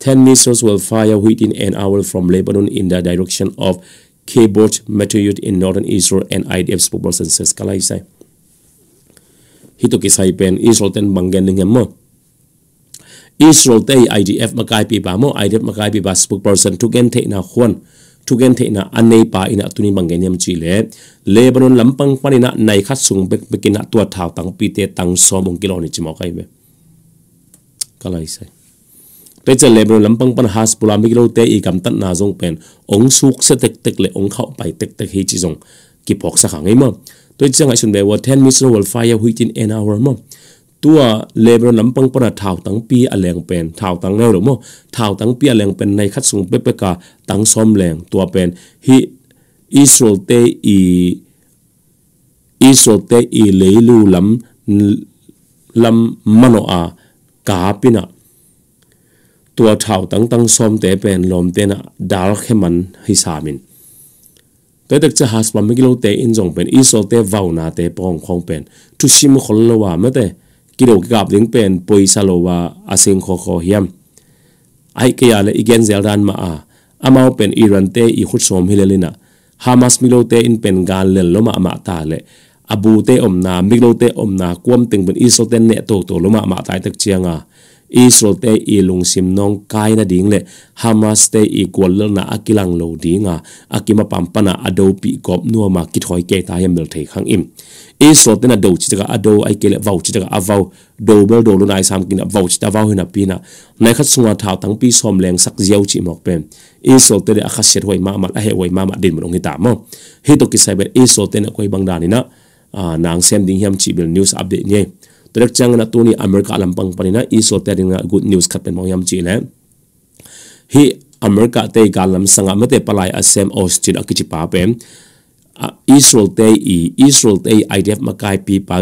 10 missiles were fired within an hour from Lebanon in the direction of Kibbutz Matayut in northern Israel and IDF spokesperson says Kalaisai. Hito kisai pen Israel ten banggan dengan mo. Israel tay IDF makai pi ba mo IDF makai pi ba spokesperson tu gen te na khon tu gen te na anei pa ina tuni banggan yam chi le Lebanon lampang panina nai khat sung bek bekina tua thau tang pi te tang so mong kilo ni chimo kai be. Kalaisai. ัวเจอเลเบลลำปังปันหาสปุรามิกโรเตอีกำตันนาจงเป็นองสุกเสต็กเต็กเลยองเข้าไปเต็กเต็กฮิจิจงกิบอกสักหางไ้มั่งตัวจ้าไงส่วนเบว่าทนมิสโรวลไฟยาหุยจินเอ็นอาวร์มั่งตัวเลเบลลำปังปันท่าวตังปีอแรงเป็นท่าวตังเนวหรือมั่งท่าวตังปีอแรงเป็นในคัดสูงเปเปกาตังซอมแรงตัวเป็นฮิอิสโรเตอีอิสโรเตอีเลลูลำลำมโนอากาปินะตัวเท่าตั้งตั้งซอมเตเป็นลมเตนดาร์เขมันให้สามินแต่เด็กจะหาสปามกิโลเตอินจงเป็นอีโซเตวาวนาเตปองคงเป็นทุชิมคลลวาเม่แต่กิโลกราบถึงเป็นปุยซาโลวาอาเซงโคโคเฮียมไอเกียเลอีเกนเซลดานมาอาอามาเป็นอิรันเตอีขุดสมฮิเลลินะฮามาสมิโลเตอินเป็นการเลลลมาอมาตาเลอบูเตอมนามิโลเตอมนาควมตึงเป็นอิโซเตเนโตโตลมาอมาตายตึกเจียงอา Israel te i sim nong kai na ding le Hamas te i kwal na akilang lo a akima na ado pi kop nuama ki thoi ke ta yem thei khang im Israel te na do chi taka ado ai kele vau chi taka avau do bel do lunai sam kina vau chi ta vau hina na nai khat sunga thau tang pi som leng sak jiao chi mok pen, Israel te de akha sher hoi ma ma a he hoi ma ma din mong hita mo hi to ki sai ber Israel te na koi bang na ah, nang sem ding hiam chi bel news update nye direct chang na tuni america alam pang panina iso sol te good news khat pen yam chi le eh. hi america te galam sanga mate palai asem austin akichi pa israel te i israel te idf makai pi pa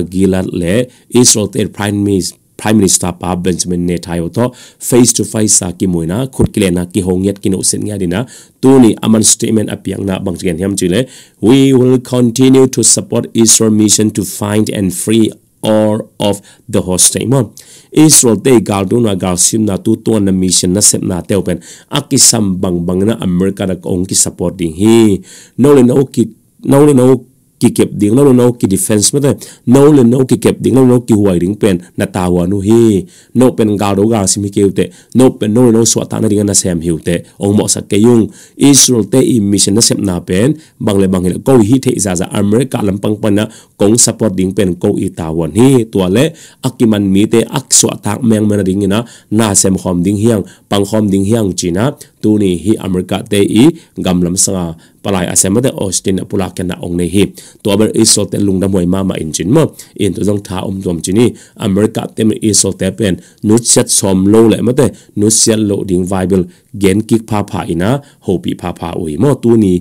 le israel te prime minister prime minister pa benjamin netanyahu face to face sa ki moina khut kile na ki hong yet sen dina tuni aman statement apiang na bang chen hem eh. we will continue to support israel mission to find and free or of the host imam. Israel day galdo na galsim na tutuan na mission na sep na teopen akisambang bang na Amerika na kaong kisapporting hi. Nauli na ukit, nauli na ukit ki kẹp ding lâu no ki defense thế no le no ki kẹp ding lâu lâu ki huai ring pen na ta wa nu hi no pen ga do ga simi kêu tệ no pen no no so ta na ringa nà xem hiu tệ ông mo sa ke yung israel te i mission na sep na pen bang lệ bang le ko hi the za za america lam băng pa na cũng support ding pen ko i ta wa ni to le akiman mi te ak so ta meng nà ding nà na xem khom ding hiang băng khom ding hiang china tu ni hi america te i gam lam sanga palai asema de austin apula kena ongne hi to aber isol te lungda moi ma ma injin mo in to jong tha om jom chini america tem isol te pen nu chat som lo le mate nu chat lo ding bible gen kik pha ina hopi pha pha ui tu ni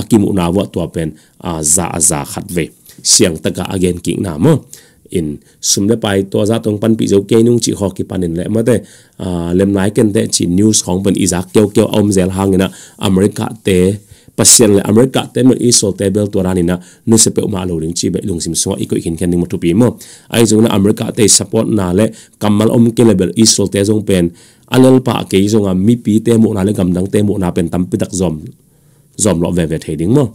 akimu à, na wa to pen a za za khatve siang taka again king na mo in sum le pai to za tong pan pi zo ke nung chi ho ki panin le ma te à, lem nai ken te chi news khong ban izak keo keo om zel hang na america te pasien le america te no isol table to ranina nu se pe ma lo ring chi be lung sim so i ko hin khaning mo tu pi mo ai zona america te support na le kamal om ke level isol te jong pen alel pa ke zonga mi pi te mo na le gam dang te mo na pen tam pi tak zom zom lo ve ve the ding mo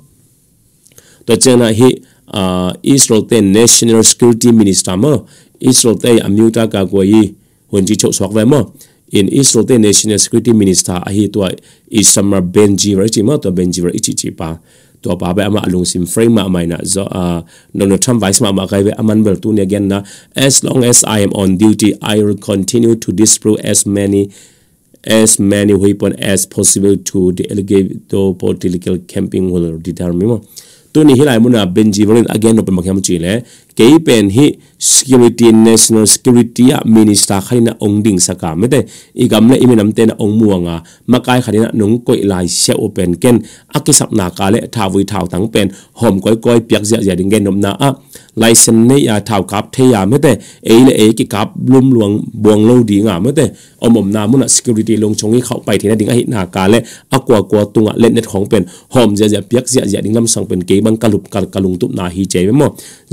to chena hi israel te national security minister mo israel te amyuta ka ko yi hun chi chok sok ve mo in Israel the National Security Minister ahi to Isamar Benjira chima to Benjira ichichi pa to ba ba ama alung sim frame ma mai na zo Donald Trump vice ma ma kai be aman bel tu ne gen na as long as I am on duty I will continue to disprove as many as many weapons as possible to the alligator political camping will determine ตัวนี้ที่ไลมุนาเบนจีวอลินอเกนโนเป็นมาแค่มุจีเลย ke pen hi security national security a minister khaina ong ding saka mete igam le imi namte na ong muanga makai kharina nung koi lai se open ken akisap na ka le thawui thaw tang pen hom koi koi piak zia zia ding gen nom na a license ne ya thaw kap the ya mete e le e ki kap lum luang buang lo di nga mete omom na muna security long chong hi khau pai thina ding a hi na ka le akwa kwa tunga le net khong pen hom zia zia piak zia zia ding lam sang pen ke bang kalup kal kalung tup na hi che mo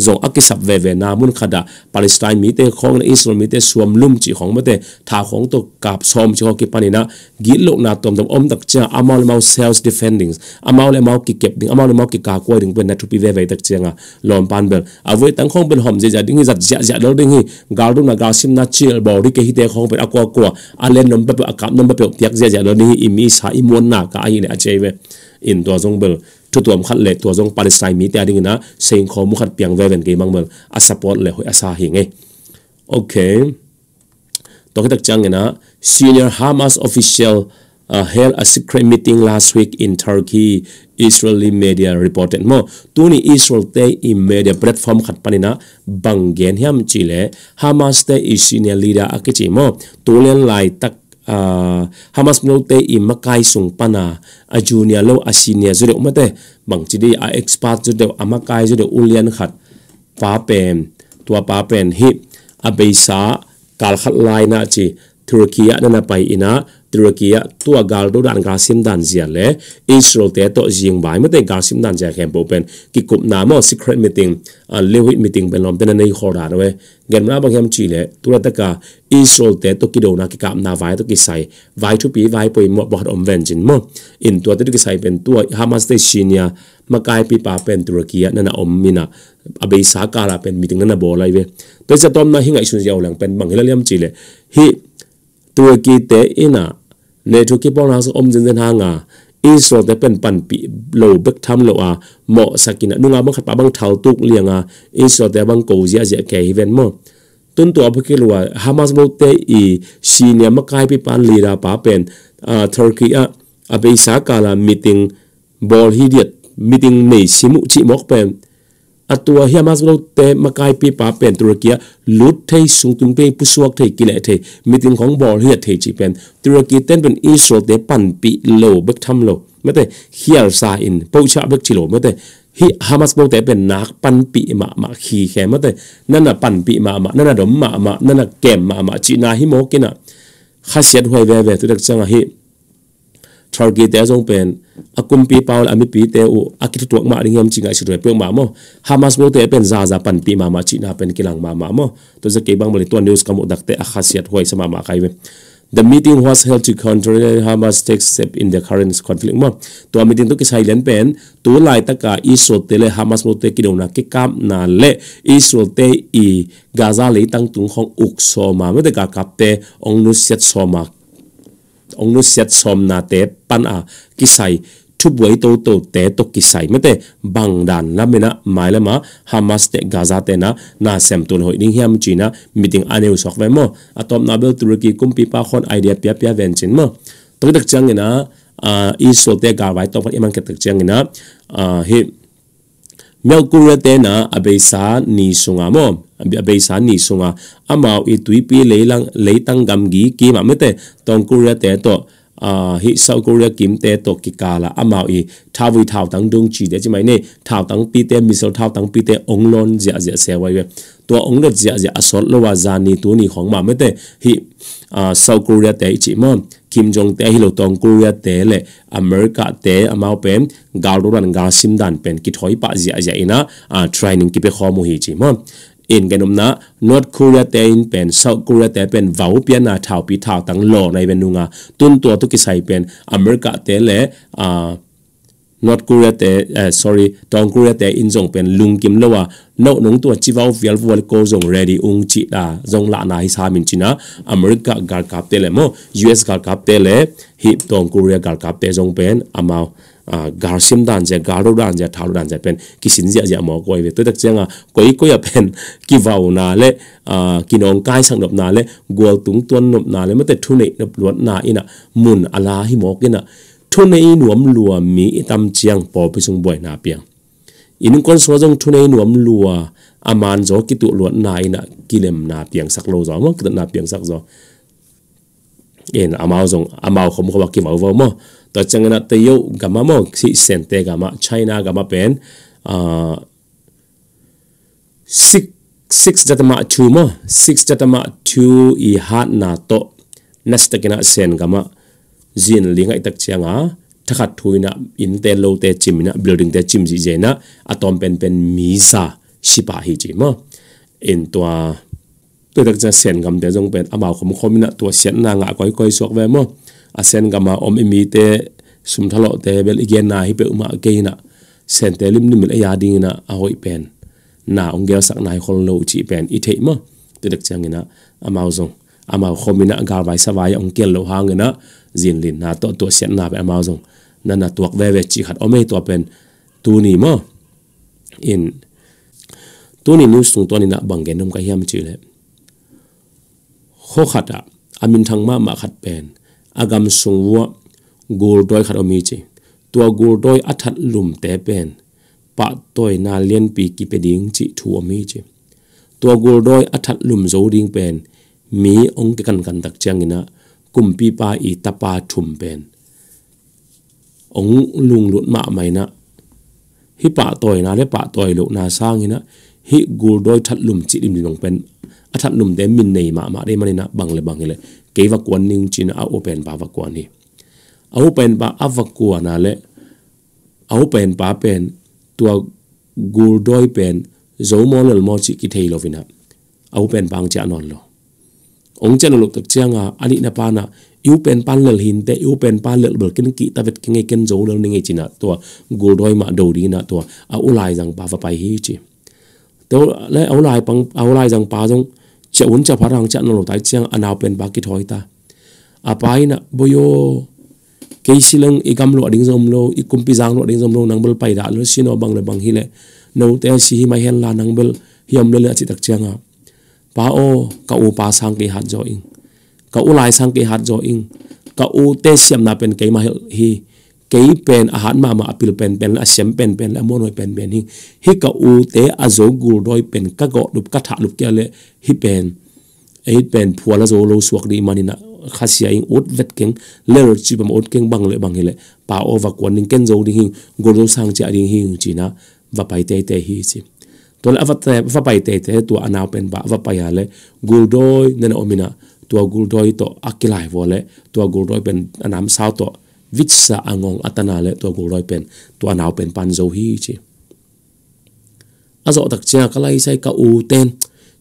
zong akisap ขับเวเวนามุนขดาปาเลสไตน์มีเตของอิสราเอลมีเตสวมลุ่มจีของมาเตทาของตัวกาบซอมจีของกิปานินะกิโลกนาตอมตอมอมตักเจ้าอามาลเมาเซลส์ดิฟเอนดิ้งอามาลเมากิเก็บดิ้งอามาลเมากิกากวยดิ้งเป็นนัทุปีเวเวตักเจ้าลอมปานเบลเอาไว้ตั้งของเป็นหอมเจจัดดิ้งจัดจัดจัดแล้วดิ้งกาลดุนากาซิมนาเชลบอริกฮิเตของเป็นอากวกัวอาเลนนมเปปอากาบนมเปปเปียกเจจัดแล้วดิ้งอิมีสาอิมวนนากาอินเนอเจเวอินตัวจงเบล chu tuam khat le to jong palestine mi te ding na sein khó mu khat piang về ven ke mang mang a support le hoi asa hi nge okay to kitak chang na senior hamas official uh, held a secret meeting last week in Turkey. Israeli media reported mo tuni Israel te i media platform khat panina banggen hiam chile Hamas te i senior leader akichi mo tulen lai tak Ah, hamas no i makai sung pana a junior lo a senior zu umate bang chi a expert zu amakai zu ulian khat pa pen tua pa pen hi a beisa kal khat lai na chi turkiya na na pai ina ตุรกีตัวกาลโดดันกาซิมดันเซียเลอิสราเอลเตโตยิงบายไม่แต่กาซิมดันเซียแคมโปเป็นกิกุบนามอสิเครตมิ팅อ่าเลวิมิ팅เป็นลอมเตนในคอร์ดานเวเกมนาบางแคมจีเลตุรตกาอิสราเอลเตโตกิโดนากิกาบนาไวตุกิไซไวทุปีไวปวยมอบอดอมเวนจินมออินตัวตุกิไซเป็นตัวฮามาสเตชินียมากายปีปาเป็นตุรกีนั่นอมมินาအဘေးစာကာလာပန်မီတင်နဘောလိုက်ပဲတေစတ tom na hinga isun jaw lang pen bang hilaliam chile hi ตัวกีเตอินะในทุกที่ป้องเราอมจินเซนหางาอีสวดแต่เป็นปันปีโลบึกทำโลอาเหมาะสักินะนุ่งอาบังขัดปะบังเทาตุกเลียงอาอีสวดแต่บังโกเสียเสียแก่ฮิเวนมอตุนตัวพกิลว่าฮามาสโมเตอีชีเนียมกายปิปันลีราปาเป็นอ่าตุรกีอ่ะอาเปอิสากาลามิติงบอลฮิเดียตมิติงในชิมุชิมอกเป็น atua hiam azlo te makai pi pa pen turkia lut thei sungtung pe pusuak thei kile thei meeting khong bol hiat thei chi pen turki ten ben israel te pan pi lo bek tham lo mate hial sa in po cha bek chi lo mate hi hamas bo te pen nak pan pi ma ma khi khe mate nana pan pi ma ma nana dom ma ma nana kem ma ma chi na hi mo kina khasiat hoi ve ve tu dak changa hi target te zong pen akum pi paul ami pi te u akit tuak ma ringam chinga si re pe ma mo hamas mo te pen za za pan pi ma ma china pen kilang ma ma mo to ze ke bang bali to news kam dak te akhasiat hoi sama ma kai The meeting was held to counter Hamas takes step in the current conflict. Mo, to meeting to kisai len pen to lai taka Israel te le Hamas mo te kidong na ke kam na le Israel te i Gaza le tang tung hong uk so ma me te ka kap te ong nu set so ma ông nó xét xóm na tế pan à kí sai thu buổi tô tô tế tô kí sai mê tế bằng đàn là mê na mai là mà Hamas tế Gaza tế na na xem tuần hội đình hiam chi na meeting aneu sok ve mo atom na bel Turkey kum pi pa khon idea pia pia ven chin mo tôi đặc trưng na à Israel tế gà vai tông phát imang cái đặc trưng na à He, Mel Kuria tế na abe sa ni sunga mo bia be sa ni sunga amao à. à, i tuipi leilang leitang gam gi ki à, ma mete tong korea te to à hi sau Korea kiếm tế tổ kỳ cả là âm mạo ý thao vui thao tăng đông chỉ để chứ mày nè thao tăng pi tế missile thao tăng pi tế ông lon dạ dạ xe quay về tua ông lon dạ dạ sốt lo và già ni tu ni khoảng mà mới tế hi à sau Korea tế chỉ mà Kim Jong tế hi lo Tong Korea tế lệ America tế âm mạo pem gal đồ ran gal sim đàn pen kí thoi pa dạ dạ ina à training kí pe khó mu hi chỉ mà อินกันนมนะนอร์ทคูเรียเตนเป็นเซาท์คูเรียเตนเป็นวาวเปียนาทาวปีทาวตั้งหล่อในเวนุงาตุนตัวตุกิไซเป็นอเมริกาเตเลอ่า North Korea te uh, sorry Tong Korea te in jong pen lung kim lowa no nong tua chiwau vial vol ko jong ready ung chi da jong la na hi sa min china America gar kap te le mo US gar kap te le hi Tong Korea gar kap te jong pen amao gar sim dan je garo dan je thal dan je pen kisin je je mo koi ve to tak chenga koi koi a pen ki vau na le ki nong kai sang nop na le gol tung ton nop na le mate thu nei nop luat na ina à, mun ala à hi mo kina thu nei nuam lua mi tam chiang po pi sung boi na piang in kon à, so jong thu nei nuam lua aman zo ki tu luat na ina kilem na piang sak lo zo mo ki na piang sak zo en amao zong amao khom khwa ki vau vau mo ta changana te yo gama mo si sente gama china gama pen uh, six six datama two mo six datama two i hat na to nastakina sen gama zin lingai tak changa thakat thuina in te lo te chimina building te chim ji jena atom pen pen misa shipa hi ji mo in tua tôi đặc ra sen gam te jong pen amao khom na tua sen na ngã coi coi sok về mo asen gama om imi te sum thalo te bel igen na hi pe uma keina sen te lim nimil aya e ding na a hoi pen na ongel sak nai khol lo chi pen i thei ma te dek changina amau zong amau khomina gar vai sa vai ongkel lo hangina zin lin na to to sen na be amau zong na na tuak ve ve chi khat omei to pen tu ni ma in tu ni news tung to ni na bangen nom ka hiam chi le kho khata amin thang ma ma khat pen agam sungwa gul doi khat omi chi tua gul doi athat lum te pen pa toi na lien pi ki pe ding chi thu omi chi tua gul doi athat lum zo ding pen mi ong ke kan kan tak chang ina kum pi pa i tapa thum pen ong lung lut ma mai na hi pa toi na le pa toi lo na sang ina hi gul doi that lum chi dim long pen athat lum de min nei ma ma de manina bang le bang le ke va kuan ning chin a open ba va kuan hi a open ba a va kuan ale a open ba pen tua gur doi pen zo mo lel mo chi ki thei lovina a open chả cha non lo ong chen lok tak changa ani na pa na yêu pen pan lel hin tế yêu pen pan lel bel kin ki ta vet ki ngai ken zo lel ngai china to gur doi ma do ri na to a ulai jang pa va pai hi chi to le ulai pang ulai rằng pa jong cha un cha parang cha nolo tai chiang anaw à pen bakit hoita apai à, na boyo ke silang ikam lo ading zom lo ikum pizang lo ading zom lo nang bel pai da lo sino bang le bang hile no te si hi mai hen la nang bel hiam le le chi tak chianga pa à. o ka u pa sang ke hat jo ing ka u lai sang ke hat jo ing ka u te siam na pen ke ma hi ke pen a mà mama apil pen pen là sem pen pen là mono pen pen hi hi cả u te a zo gul doi pen ka go lup ka tha lup ke le hi pen ai pen phua la zo đi mà ni manina khasia in ot vet keng ler chi bam ot keng bang lệ bang hele pa over kwan ning ken zo ding go zo sang cha ding hi china va pai te te hi chi to la va và bay pai te te tu anaw pen ba và bay pai lệ gul doi nen omina tua gul đôi to akilai vole tua gul doi pen anam sao to vitsa angong atana le to go roi pen to anaw pen pan zo hi chi azo tak chia kalai sai ka u ten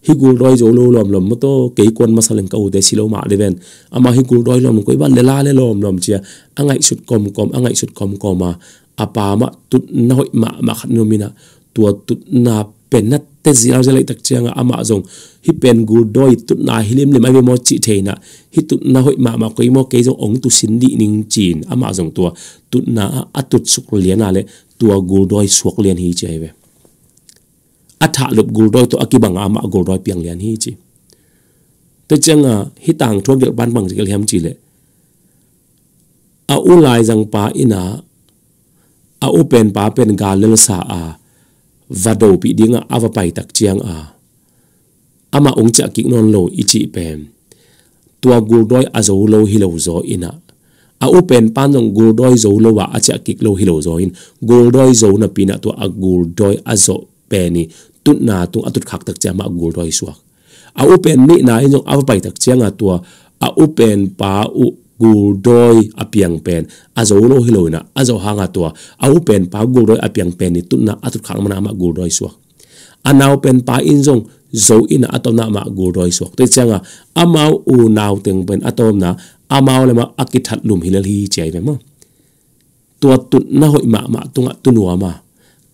hi gul roi zo lo lom lom to ke kon masaleng ka u de silo ma de ben ama hi gul roi lom koi ba le la le lom lom chia angai sut kom kom angai sut kom koma apa ma tut noi ma ma khat nomina tua tut na pen na te zira zela tak chianga ama zong hi pen gur doi tut na hilim le mai mo chi theina hi tut na hoi ma ma koi mo ke zong ong tu sin di ning chin ama zong tua tut na atut suk liana le tua gur doi suak lian hi chai ve atha lup gur doi to akibang ama gur doi piang lian hi chi te changa hi tang thong gel ban bang gel hem chi le a lai jang pa ina a upen pa pen ga lel sa a à và vado pi dinga avapai tak chiang a ama ongcha ki non lo ichi pem tua guldoi azo lo hilo zo ina a open pan jong guldoi zo lo wa acha kik lo hilo zo in guldoi zo na pina tua a guldoi azo peni tut na tu atut khak tak chama guldoi suak a open mi na in jong avapai tak chiang a tua a open pa u guldoi apiang pen azo no hiloina azo hanga tua au pen pa guldoi apiang pen ni tunna atut khang mana ma guldoi suwa anau pen pa injong zo ina atona ma guldoi suwa te changa amau u nau teng pen atomna amau lema akithat lum hilal hi chei ve ma tua tut na hoi ma ma tunga tunua ma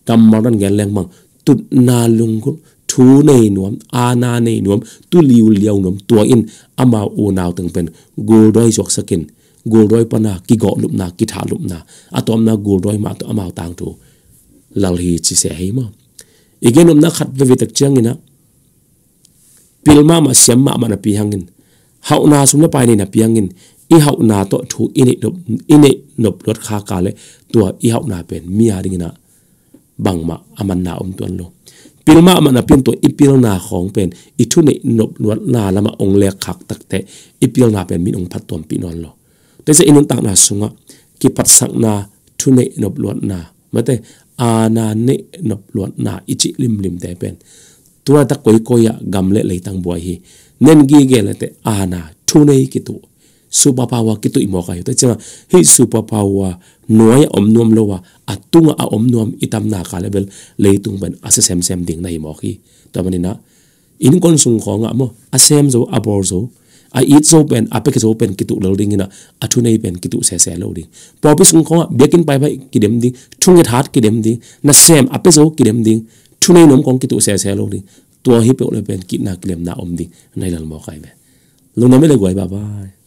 kamaran gen leng mang tut na lungul chú nei nuông, anh nei nuông, tu liu liau nuông, tua in ama u naw tang pen gol roi jok sakin gol roi pana kí gọt lup na kí thả lup na à âm na gol roi ma to ama tang tu lal hi chi se mà, ma igen um na khat ve ve tak chang ina pilma mà xem ma mà na pi hangin hau na sum na pai này na pi hangin i hau na to thu ini nop ini nộp lot kha ka lệ, tua i hau na pen mi a bằng bangma aman na um tuân luôn ปิลมามันเป็นตัวอิปิลนาของเป็นอิทุนนบนวดนาละมาองเล็กขักตักเตะอิปิลนาเป็นมินองพัดตัวปีนอนหรอแต่จะอินุตักนาสุงะกิปัสสังนาทุนนบลวดนามาแต่อาณาเนนบลวดนาอิจิลิมลิมแต่เป็นตัวตะกอยกอยกำเละเลยตังบัวฮีเน้นกีเกลแต่อาณาทุนกิตุ superpower ki tui mo kai ta changa hi superpower noi om nuam lo wa atunga a om nuam itam na ka level leitung ban asa sem sem ding nai mo ki ta manina in kon sung khong a mo a zo a bor zo a eat zo pen a pek zo pen ki tu lo ding ina a thu pen ki tu se se lo ding popi sung khong a bekin pai pai ki dem ding thung et hat ki ding na sem a pe zo ki dem ding thu nei nom kong ki tu se se lo ding tua hi pe le pen ki na klem na om ding nai lal mo kai ve lo na me le goi ba bye